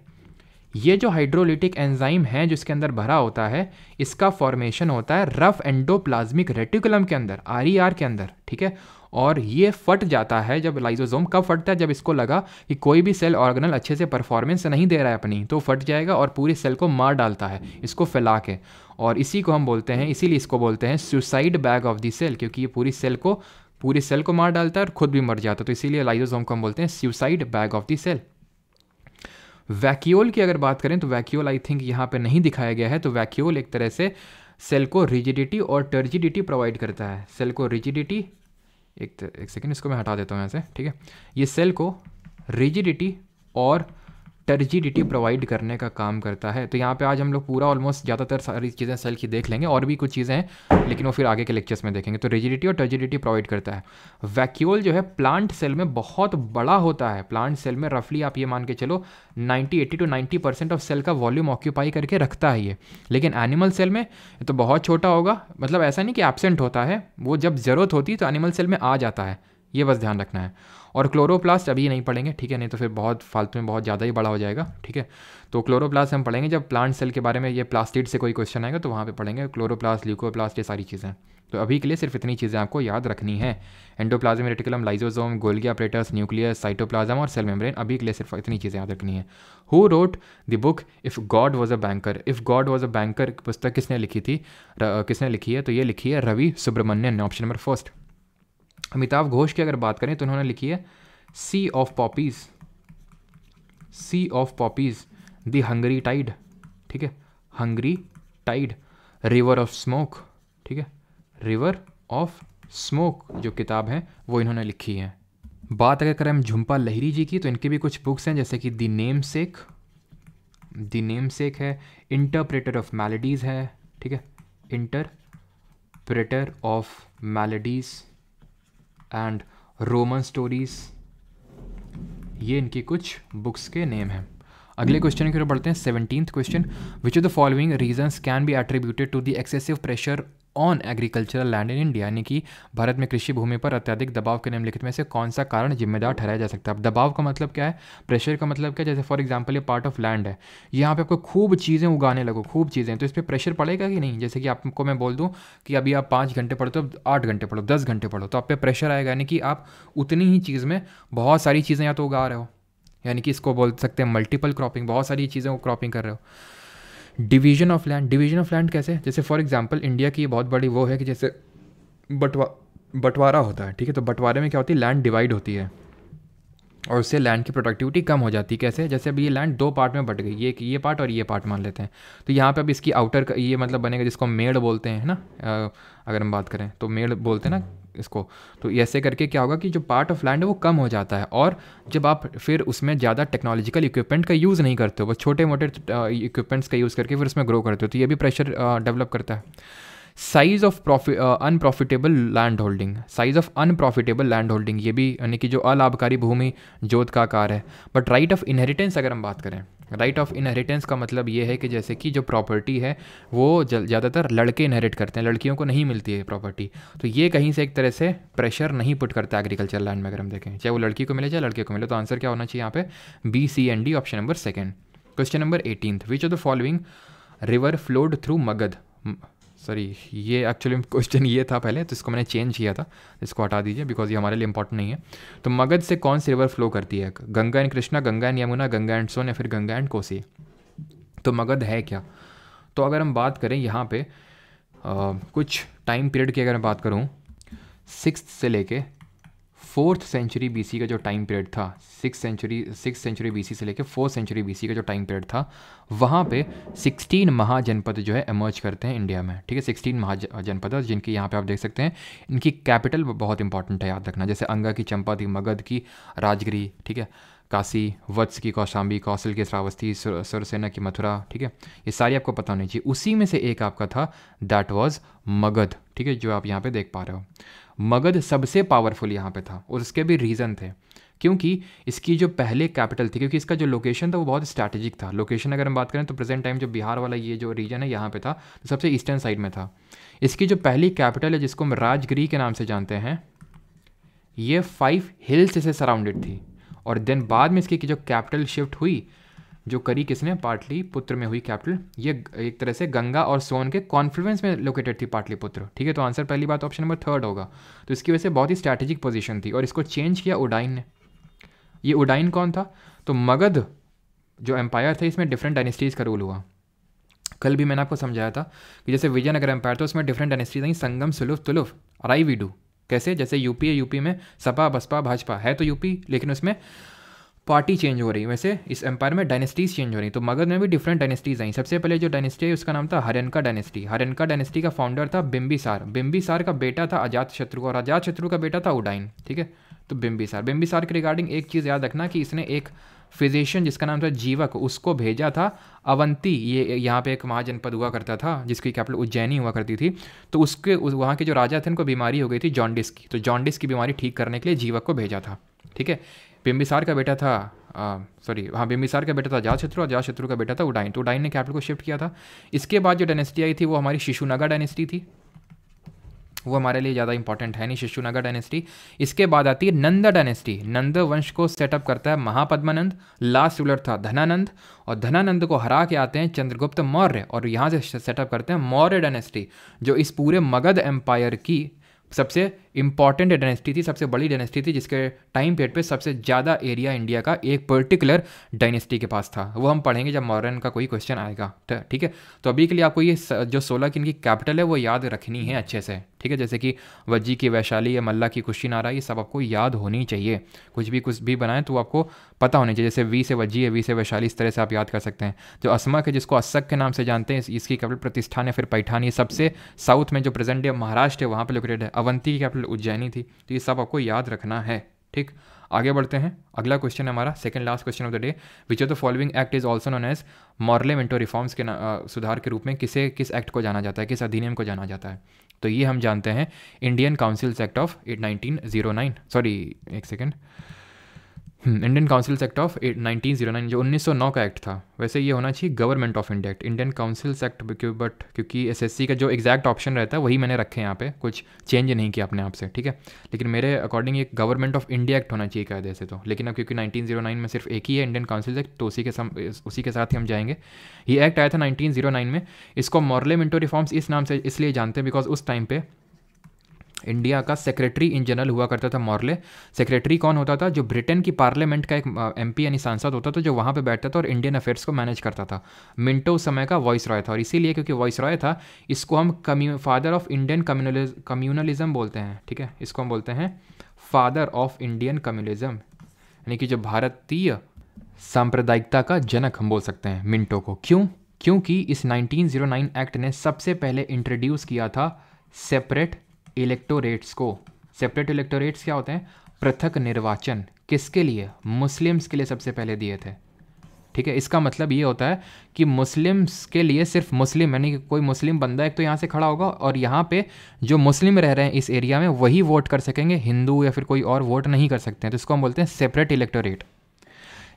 ये जो हाइड्रोलिटिक एंजाइम है जिसके अंदर भरा होता है इसका फॉर्मेशन होता है रफ एंडोप्लाज्मिक रेटिकुलम के अंदर आर e के अंदर ठीक है और ये फट जाता है जब लाइजोजोम कब फटता है जब इसको लगा कि कोई भी सेल ऑर्गेनल अच्छे से परफॉर्मेंस नहीं दे रहा है अपनी तो फट जाएगा और पूरी सेल को मार डालता है इसको फैला के और इसी को हम बोलते हैं इसीलिए इसको बोलते हैं suicide bag of the cell क्योंकि ये पूरी सेल को पूरे सेल को मार डालता है और खुद भी मर जाता है तो इसीलिए लाइजोजोम को हम बोलते हैं suicide bag of the cell vacuole की अगर बात करें तो वैक्यूल आई थिंक यहाँ पर नहीं दिखाया गया है तो वैक्यूल एक तरह से सेल को रिजिडिटी और टर्जिडिटी प्रोवाइड करता है सेल को रिजिडिटी एक एक सेकेंड इसको मैं हटा देता हूँ यहाँ से ठीक है ये सेल को रिजिडिटी और टर्जिडिटी प्रोवाइड करने का काम करता है तो यहाँ पे आज हम लोग पूरा ऑलमोस्ट ज़्यादातर सारी चीज़ें सेल की देख लेंगे और भी कुछ चीज़ें हैं लेकिन वो फिर आगे के लेक्चर्स में देखेंगे तो रिजिडिटी और टर्जिडिटी प्रोवाइड करता है वैक्यूल जो है प्लांट सेल में बहुत बड़ा होता है प्लांट सेल में रफली आप ये मान के चलो ninety eighty two ninety percent of cell का वॉल्यूम ऑक्यूपाई करके रखता है ये लेकिन एनिमल सेल में तो बहुत छोटा होगा मतलब ऐसा नहीं कि एबसेंट होता है वो जब ज़रूरत होती है तो एनिमल सेल में आ जाता है ये बस ध्यान रखना है और क्लोरोप्लास्ट अभी नहीं पढ़ेंगे ठीक है नहीं तो फिर बहुत फालतू में बहुत ज़्यादा ही बड़ा हो जाएगा ठीक है तो क्लोरोप्लास्ट हम पढ़ेंगे जब प्लांट सेल के बारे में ये प्लास्टिड से कोई क्वेश्चन आएगा तो वहाँ पर पढ़ेंगे क्लोरोप्लास्ट ल्यूकोप्लास्ट ये सारी चीज़ें तो अभी के लिए सिर्फ इतनी चीज़ें आपको याद रखनी है endoplasm reticulum lysosome Golgi apparatus nucleus cytoplasm और सेल मेम्ब्रेन अभी के लिए सिर्फ इतनी चीज़ें याद रखनी है who wrote the book if God was a banker if God was a banker पुस्तक किसने लिखी थी किसने लिखी है तो ये लिखी है Ravi Subramanian option number first Amitabh Ghosh की अगर बात करें तो उन्होंने लिखी है sea of poppies sea of poppies the hungry tide ठीक है hungry tide river of smoke ठीक है रिवर ऑफ स्मोक जो किताब है वो इन्होंने लिखी है बात अगर करें हम झुम्पा लहरी जी की तो इनके भी कुछ बुक्स हैं जैसे कि the name sec the name सेक है इंटरप्रेटर ऑफ मैलेडीज है ठीक है interpreter of maladies and Roman stories ये इनकी कुछ बुक्स के नेम हैं अगले क्वेश्चन hmm. की ओर बढ़ते हैं seventeen question which of the following reason can be attributed to the excessive pressure on agricultural land in India यानी कि भारत में कृषि भूमि पर अत्यधिक दबाव के निम्नलिखित में से कौन सा कारण जिम्मेदार ठहराया जा सकता है अब दबाव का मतलब क्या है प्रेशर का मतलब क्या है जैसे फॉर एग्जाम्पल ये पार्ट ऑफ लैंड है यहाँ पे आपको खूब चीज़ें उगाने लगो खूब चीज़ें तो इस पर प्रेशर पड़ेगा कि नहीं जैसे कि आपको मैं बोल दूँ कि अभी आप पाँच घंटे पढ़ो तो आठ घंटे पढ़ो दस घंटे पढ़ो तो आप पे प्रेशर आएगा यानी कि आप उतनी ही चीज़ में बहुत सारी चीज़ें या तो उगा रहे हो यानी कि इसको बोल सकते हैं मल्टीपल क्रॉपिंग बहुत सारी चीज़ें क्रॉपिंग कर रहे हो division of land division of land कैसे जैसे फॉर एग्ज़ाम्पल इंडिया की बहुत बड़ी वो है कि जैसे बटवा बंटवारा होता है ठीक है तो बंटवारे में क्या होती है लैंड डिवाइड होती है और उससे लैंड की प्रोडक्टिविटी कम हो जाती है कैसे जैसे अभी ये लैंड दो पार्ट में बट गई ये ये पार्ट और ये पार्ट मान लेते हैं तो यहाँ पे अब इसकी आउटर ये मतलब बनेगा जिसको हम मेड़ बोलते हैं ना अगर हम बात करें तो मेड़ बोलते हैं ना इसको तो ऐसे करके क्या होगा कि जो पार्ट ऑफ लैंड है वो कम हो जाता है और जब आप फिर उसमें ज़्यादा टेक्नोलॉजिकल इक्विपमेंट का यूज़ नहीं करते हो वो छोटे मोटे इक्विपमेंट्स का यूज़ करके फिर उसमें ग्रो करते हो तो ये भी प्रेशर डेवलप करता है size of profit unprofitable land holding size of unprofitable land holding ये भी यानी कि जो अलाभकारी भूमि जोत का आकार है बट राइट ऑफ इनहेरिटेंस अगर हम बात करें राइट ऑफ इनहेरिटेंस का मतलब ये है कि जैसे कि जो प्रॉपर्टी है वो ज़्यादातर लड़के इनहेरिट करते हैं लड़कियों को नहीं मिलती है प्रॉपर्टी तो ये कहीं से एक तरह से प्रेशर नहीं पुट करता एग्रीकल्चर लैंड में अगर हम देखें चाहे वो लड़की को मिले चाहे लड़के को मिले तो आंसर क्या होना चाहिए यहाँ पे B C and D option number second question number eighteen which of the following river flowed through Magadh sorry ये एक्चुअली क्वेश्चन [LAUGHS] ये था पहले तो इसको मैंने चेंज किया था इसको हटा दीजिए बिकॉज ये हमारे लिए इंपॉर्टेंट नहीं है तो मगध से कौन सी रिवर फ्लो करती है Ganga and Krishna Ganga and Yamuna Ganga and Son या फिर गंगा एंड कोसी तो मगध है क्या तो अगर हम बात करें यहाँ पर कुछ टाइम पीरियड की अगर मैं बात करूँ सिक्स से लेके फोर्थ सेंचुरी बीसी का जो टाइम पीरियड था six century six century BC से लेकर फोर्थ सेंचुरी बीसी का जो टाइम पीरियड था वहाँ पे सिक्सटीन महाजनपद जो है एमर्ज करते हैं इंडिया में ठीक है सिक्सटीन महाजनपद जिनकी यहाँ पे आप देख सकते हैं इनकी कैपिटल बहुत इंपॉर्टेंट है याद रखना जैसे अंगा की चंपा थी मगध की राजगिरी ठीक है काशी वत्स की कौशाम्बी कौशल की श्रावस्ती सरसेना की मथुरा ठीक है ये सारी आपको पता होनी चाहिए उसी में से एक आपका था दैट वॉज मगध ठीक है जो आप यहाँ पे देख पा रहे हो मगध सबसे पावरफुल यहाँ पे था और उसके भी रीज़न थे क्योंकि इसकी जो पहले कैपिटल थी क्योंकि इसका जो लोकेशन था वो बहुत स्ट्रैटेजिक था लोकेशन अगर हम बात करें तो प्रेजेंट टाइम जो बिहार वाला ये जो रीजन है यहाँ पे था तो सबसे ईस्टर्न साइड में था इसकी जो पहली कैपिटल है जिसको हम राजगिरी के नाम से जानते हैं ये फाइव हिल्स से सराउंडेड थी और देन बाद में इसकी जो कैपिटल शिफ्ट हुई जो करी किसने पाटली पुत्र में हुई कैपिटल ये एक तरह से गंगा और सोन के कॉन्फ्लुएंस में लोकेटेड थी पुत्र ठीक है तो आंसर पहली बात ऑप्शन नंबर थर्ड होगा तो इसकी वजह से बहुत ही स्ट्रैटेजिक पोजीशन थी और इसको चेंज किया उडाइन ने ये उडाइन कौन था तो मगध जो एम्पायर था इसमें डिफरेंट डायनेस्टीज़ का रूल हुआ कल भी मैंने आपको समझाया था कि जैसे विजयनगर एम्पायर था उसमें डिफरेंट डायनेस्टीज आई संगम सुलुफ तुलुफ अराई वीडू कैसे जैसे यूपी है यूपी में सपा बसपा भाजपा है तो यूपी लेकिन उसमें पार्टी चेंज हो रही है वैसे इस एम्पायर में डायनेस्टीज़ चेंज हो रही तो मगध में भी डिफरेंट डायनेस्टीज़ आई सबसे पहले जो डायनेस्टी है उसका नाम था हरनका डायनेस्टी हरनका डायनेस्टी का फाउंडर था बिम्बिसार बिम्बिसार का बेटा था अजात शत्रु और अजात शत्रु का बेटा था उडाइन ठीक है तो बिम्बिसार बिम्बिसार के रिगार्डिंग एक चीज़ याद रखना कि इसने एक फिजिशियन जिसका नाम था जीवक उसको भेजा था अवंती ये यहाँ पे एक महाजनपद हुआ करता था जिसकी कैपिटल उज्जैनी हुआ करती थी तो उसके उस वहाँ के जो राजा थे उनको बीमारी हो गई थी जॉन्डिस की तो जॉन्डिस की बीमारी ठीक करने के लिए जीवक को भेजा था ठीक है बिम्बिसार का बेटा था सॉरी हाँ बिम्बिसार का बेटा था शत्रु और शत्रु का बेटा था उडाइन तो उडाइन ने कैपिटल को शिफ्ट किया था इसके बाद जो डायनेस्टी आई थी वो हमारी शिशुनागा डायनेस्टी थी वो हमारे लिए ज़्यादा इंपॉर्टेंट है नहीं शिशुनागा डायनेस्टी इसके बाद आती है नंदा डायनेस्टी नंद वंश को सेटअप करता है महापद्मानंद लास्ट रूलर था धनानंद और धनानंद को हरा के आते हैं चंद्रगुप्त मौर्य और यहाँ से सेटअप करते हैं मौर्य डायनेस्टी जो इस पूरे मगध एम्पायर की सबसे इंपॉर्टेंट डायनेस्टी थी सबसे बड़ी डायनेस्टी थी जिसके टाइम पीरियड पे सबसे ज़्यादा एरिया इंडिया का एक पर्टिकुलर डायनेस्टी के पास था वो हम पढ़ेंगे जब मॉरन का कोई क्वेश्चन आएगा ठीक है तो अभी के लिए आपको ये जो सोलह की इनकी कैपिटल है वो याद रखनी है अच्छे से ठीक है जैसे कि वज्जी की वैशाली या मल्ला की कुशीनारा ये सब आपको याद होनी चाहिए कुछ भी कुछ भी बनाएं तो आपको पता होना चाहिए जैसे वी से वज्जी है वी से वैशाली इस तरह से आप याद कर सकते हैं जो असमक है जिसको असक के नाम से जानते हैं इसकी कैपिटल प्रतिष्ठान या फिर पैठान ये सबसे साउथ में जो प्रेजेंट डे महाराष्ट्र है वहाँ पर लोकेटेड है अवंती की कैपिटल उज्जैनी थी तो ये सब आपको याद रखना है ठीक आगे बढ़ते हैं अगला क्वेश्चन है हमारा second last question of the day which of the following act is also known as Morley Minto reforms के आ, सुधार के रूप में किसे किस एक्ट को जाना जाता है किस अधिनियम को जाना जाता है तो ये हम जानते हैं Indian councils act of eight nineteen zero nine sorry एक second Indian councils act of nineteen zero nine जो उन्नीस सौ नौ का एक्ट था वैसे ये होना चाहिए government of India act Indian councils act but क्योंकि एस एस सी का जो एग्जैक्ट ऑप्शन रहता है वही मैंने रखे यहाँ पे कुछ चेंज नहीं किया अपने आप से ठीक है लेकिन मेरे अकॉर्डिंग एक गवर्नमेंट ऑफ इंडिया एक्ट होना चाहिए कायदे से तो लेकिन अब क्योंकि नाइनटीन जीरो नाइन में सिर्फ एक ही है इंडियन काउंसिल्स एक्ट तो उसी के सम उसी के साथ ही हम जाएंगे ये एक्ट आया था नाइनटीन जीरो नाइन में इसको मॉरले मिंटो रिफॉर्म्स इस नाम से इसलिए जानते हैं बिकॉज उस टाइम पर इंडिया का सेक्रेटरी इन जनरल हुआ करता था मॉर्ले सेक्रेटरी कौन होता था जो ब्रिटेन की पार्लियामेंट का एक एम यानी सांसद होता था जो वहाँ पर बैठता था और इंडियन अफेयर्स को मैनेज करता था मिंटो उस समय का वॉइस रॉय था और इसीलिए क्योंकि वॉइस रॉय था इसको हम father of Indian communalism communalism बोलते हैं ठीक है इसको हम बोलते हैं फादर ऑफ इंडियन कम्युनिज्म यानी कि जो भारतीय सांप्रदायिकता का जनक हम बोल सकते हैं मिंटो को क्यों क्योंकि इस 1909 एक्ट ने सबसे पहले इंट्रोड्यूस किया था सेपरेट इलेक्टोरेट्स को सेपरेट इलेक्टोरेट्स क्या होते हैं पृथक निर्वाचन किसके लिए मुस्लिम्स के लिए सबसे पहले दिए थे ठीक है इसका मतलब ये होता है कि मुस्लिम्स के लिए सिर्फ मुस्लिम यानी कि कोई मुस्लिम बंदा एक तो यहाँ से खड़ा होगा और यहाँ पे जो मुस्लिम रह रहे हैं इस एरिया में वही वोट कर सकेंगे हिंदू या फिर कोई और वोट नहीं कर सकते हैं तो इसको हम बोलते हैं सेपरेट इलेक्टोरेट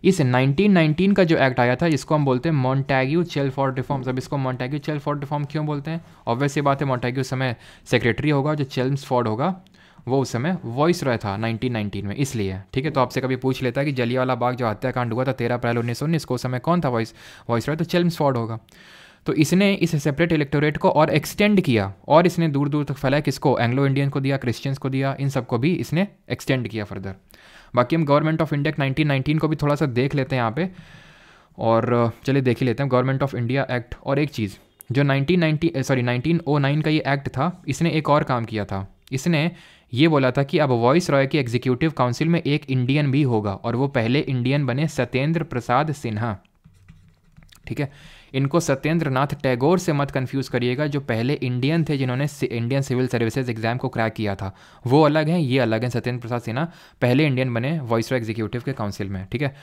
इस 1919 का जो एक्ट आया था इसको हम बोलते हैं मॉन्टैग्यू फॉर रिफॉर्म अब इसको मॉन्टैग्यू फॉर रिफॉर्म क्यों बोलते हैं ऑब्वियस ये बात है मॉन्टैग्यू उस समय सेक्रेटरी होगा जो फॉर्ड होगा वो उस समय वॉइस रॉय था 1919 में इसलिए ठीक है तो आपसे कभी पूछ लेता है कि जलियावाला बाग जो हत्याकांड हुआ था तेरह अप्रैल उन्नीस सौ उन्नीस को उस समय कौन था वॉइस वॉइस रॉय तो फॉर्ड होगा तो इसने इस सेपरेट इलेक्टोरेट को और एक्सटेंड किया और इसने दूर दूर तक फैलाया किसको एंग्लो इंडियन को दिया क्रिश्चियंस को दिया इन सबको भी इसने एक्सटेंड किया फर्दर बाकी हम government of India nineteen nineteen को भी थोड़ा सा देख लेते हैं यहाँ पे और चलिए देख ही लेते हैं गवर्नमेंट ऑफ इंडिया एक्ट और एक चीज़ जो 1990 सॉरी 1909 का ये एक्ट था इसने एक और काम किया था इसने ये बोला था कि अब वॉइस रॉय की एग्जीक्यूटिव काउंसिल में एक इंडियन भी होगा और वो पहले इंडियन बने सत्येंद्र प्रसाद सिन्हा ठीक है इनको सत्येंद्र नाथ टैगोर से मत कन्फ्यूज़ करिएगा जो पहले इंडियन थे जिन्होंने इंडियन सिविल सर्विसेज एग्जाम को क्रैक किया था वो अलग हैं ये अलग हैं सत्येंद्र प्रसाद सिन्हा पहले इंडियन बने वॉइस एग्जीक्यूटिव के काउंसिल में ठीक है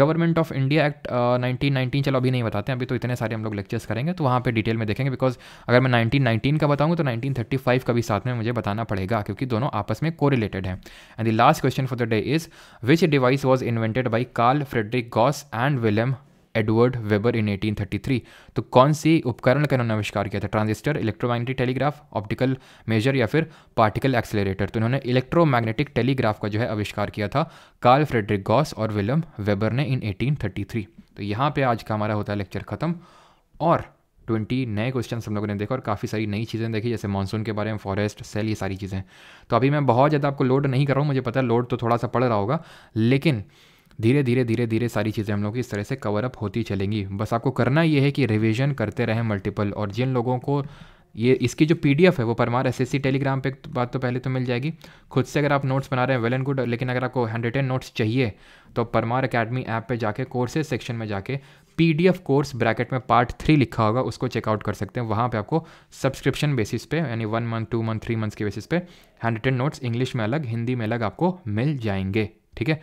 government of India act nineteen nineteen चलो अभी नहीं बताते अभी तो इतने सारे हम लोग लेक्चर्स करेंगे तो वहाँ पर डिटेल में देखेंगे बिकॉज अगर मैं नाइनटीन नाइनटीन का बताऊँगा तो नाइनटीन थर्टी फाइव का भी साथ में मुझे बताना पड़ेगा क्योंकि दोनों आपस में को रिलेटेड हैं and the last question for the day is which device was invented by Carl Friedrich Gauss and William Edward Weber in 1833 तो कौन सी उपकरण का इन्होंने आविष्कार किया था transistor electromagnetic telegraph optical measure या फिर पार्टिकल एक्सेलेटर तो इन्होंने इलेक्ट्रोमैग्नेटिक टेलीग्राफ का जो है आविष्कार किया था कार्ल फ्रेडरिक गॉस और विलियम वेबर ने इन 1833 तो यहाँ पर आज का हमारा होता है लेक्चर ख़त्म और ट्वेंटी नए क्वेश्चन हम लोगों ने देखा और काफ़ी सारी नई चीज़ें देखी जैसे मानसून के बारे में फॉरेस्ट सेल ये सारी चीज़ें तो अभी मैं बहुत ज़्यादा आपको लोड नहीं कर रहा हूँ मुझे पता है लोड तो थोड़ा सा पड़ रहा होगा लेकिन धीरे धीरे धीरे धीरे सारी चीज़ें हम लोग इस तरह से कवर अप होती चलेंगी बस आपको करना ये है कि रिविजन करते रहें मल्टीपल और जिन लोगों को ये इसकी जो पी है वो परमार एस एस टेलीग्राम पे तो बात तो पहले तो मिल जाएगी खुद से अगर आप नोट्स बना रहे हैं वेल एंड गुड लेकिन अगर आपको हैंड रिटेन नोट्स चाहिए तो परमार अकेडमी ऐप पे जाके कोर्सेज सेक्शन में जाके पी कोर्स ब्रैकेट में पार्ट थ्री लिखा होगा उसको चेकआउट कर सकते हैं वहाँ पे आपको सब्सक्रिप्शन बेसिस पे यानी one month two month three months के बेसिस पे हैंड रिटेन नोट्स इंग्लिश में अलग हिंदी में अलग आपको मिल जाएंगे ठीक है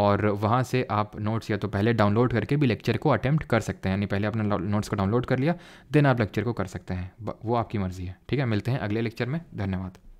और वहाँ से आप नोट्स या तो पहले डाउनलोड करके भी लेक्चर को अटैम्प्ट कर सकते हैं यानी पहले अपने नोट्स को डाउनलोड कर लिया देन आप लेक्चर को कर सकते हैं वो आपकी मर्ज़ी है ठीक है मिलते हैं अगले लेक्चर में धन्यवाद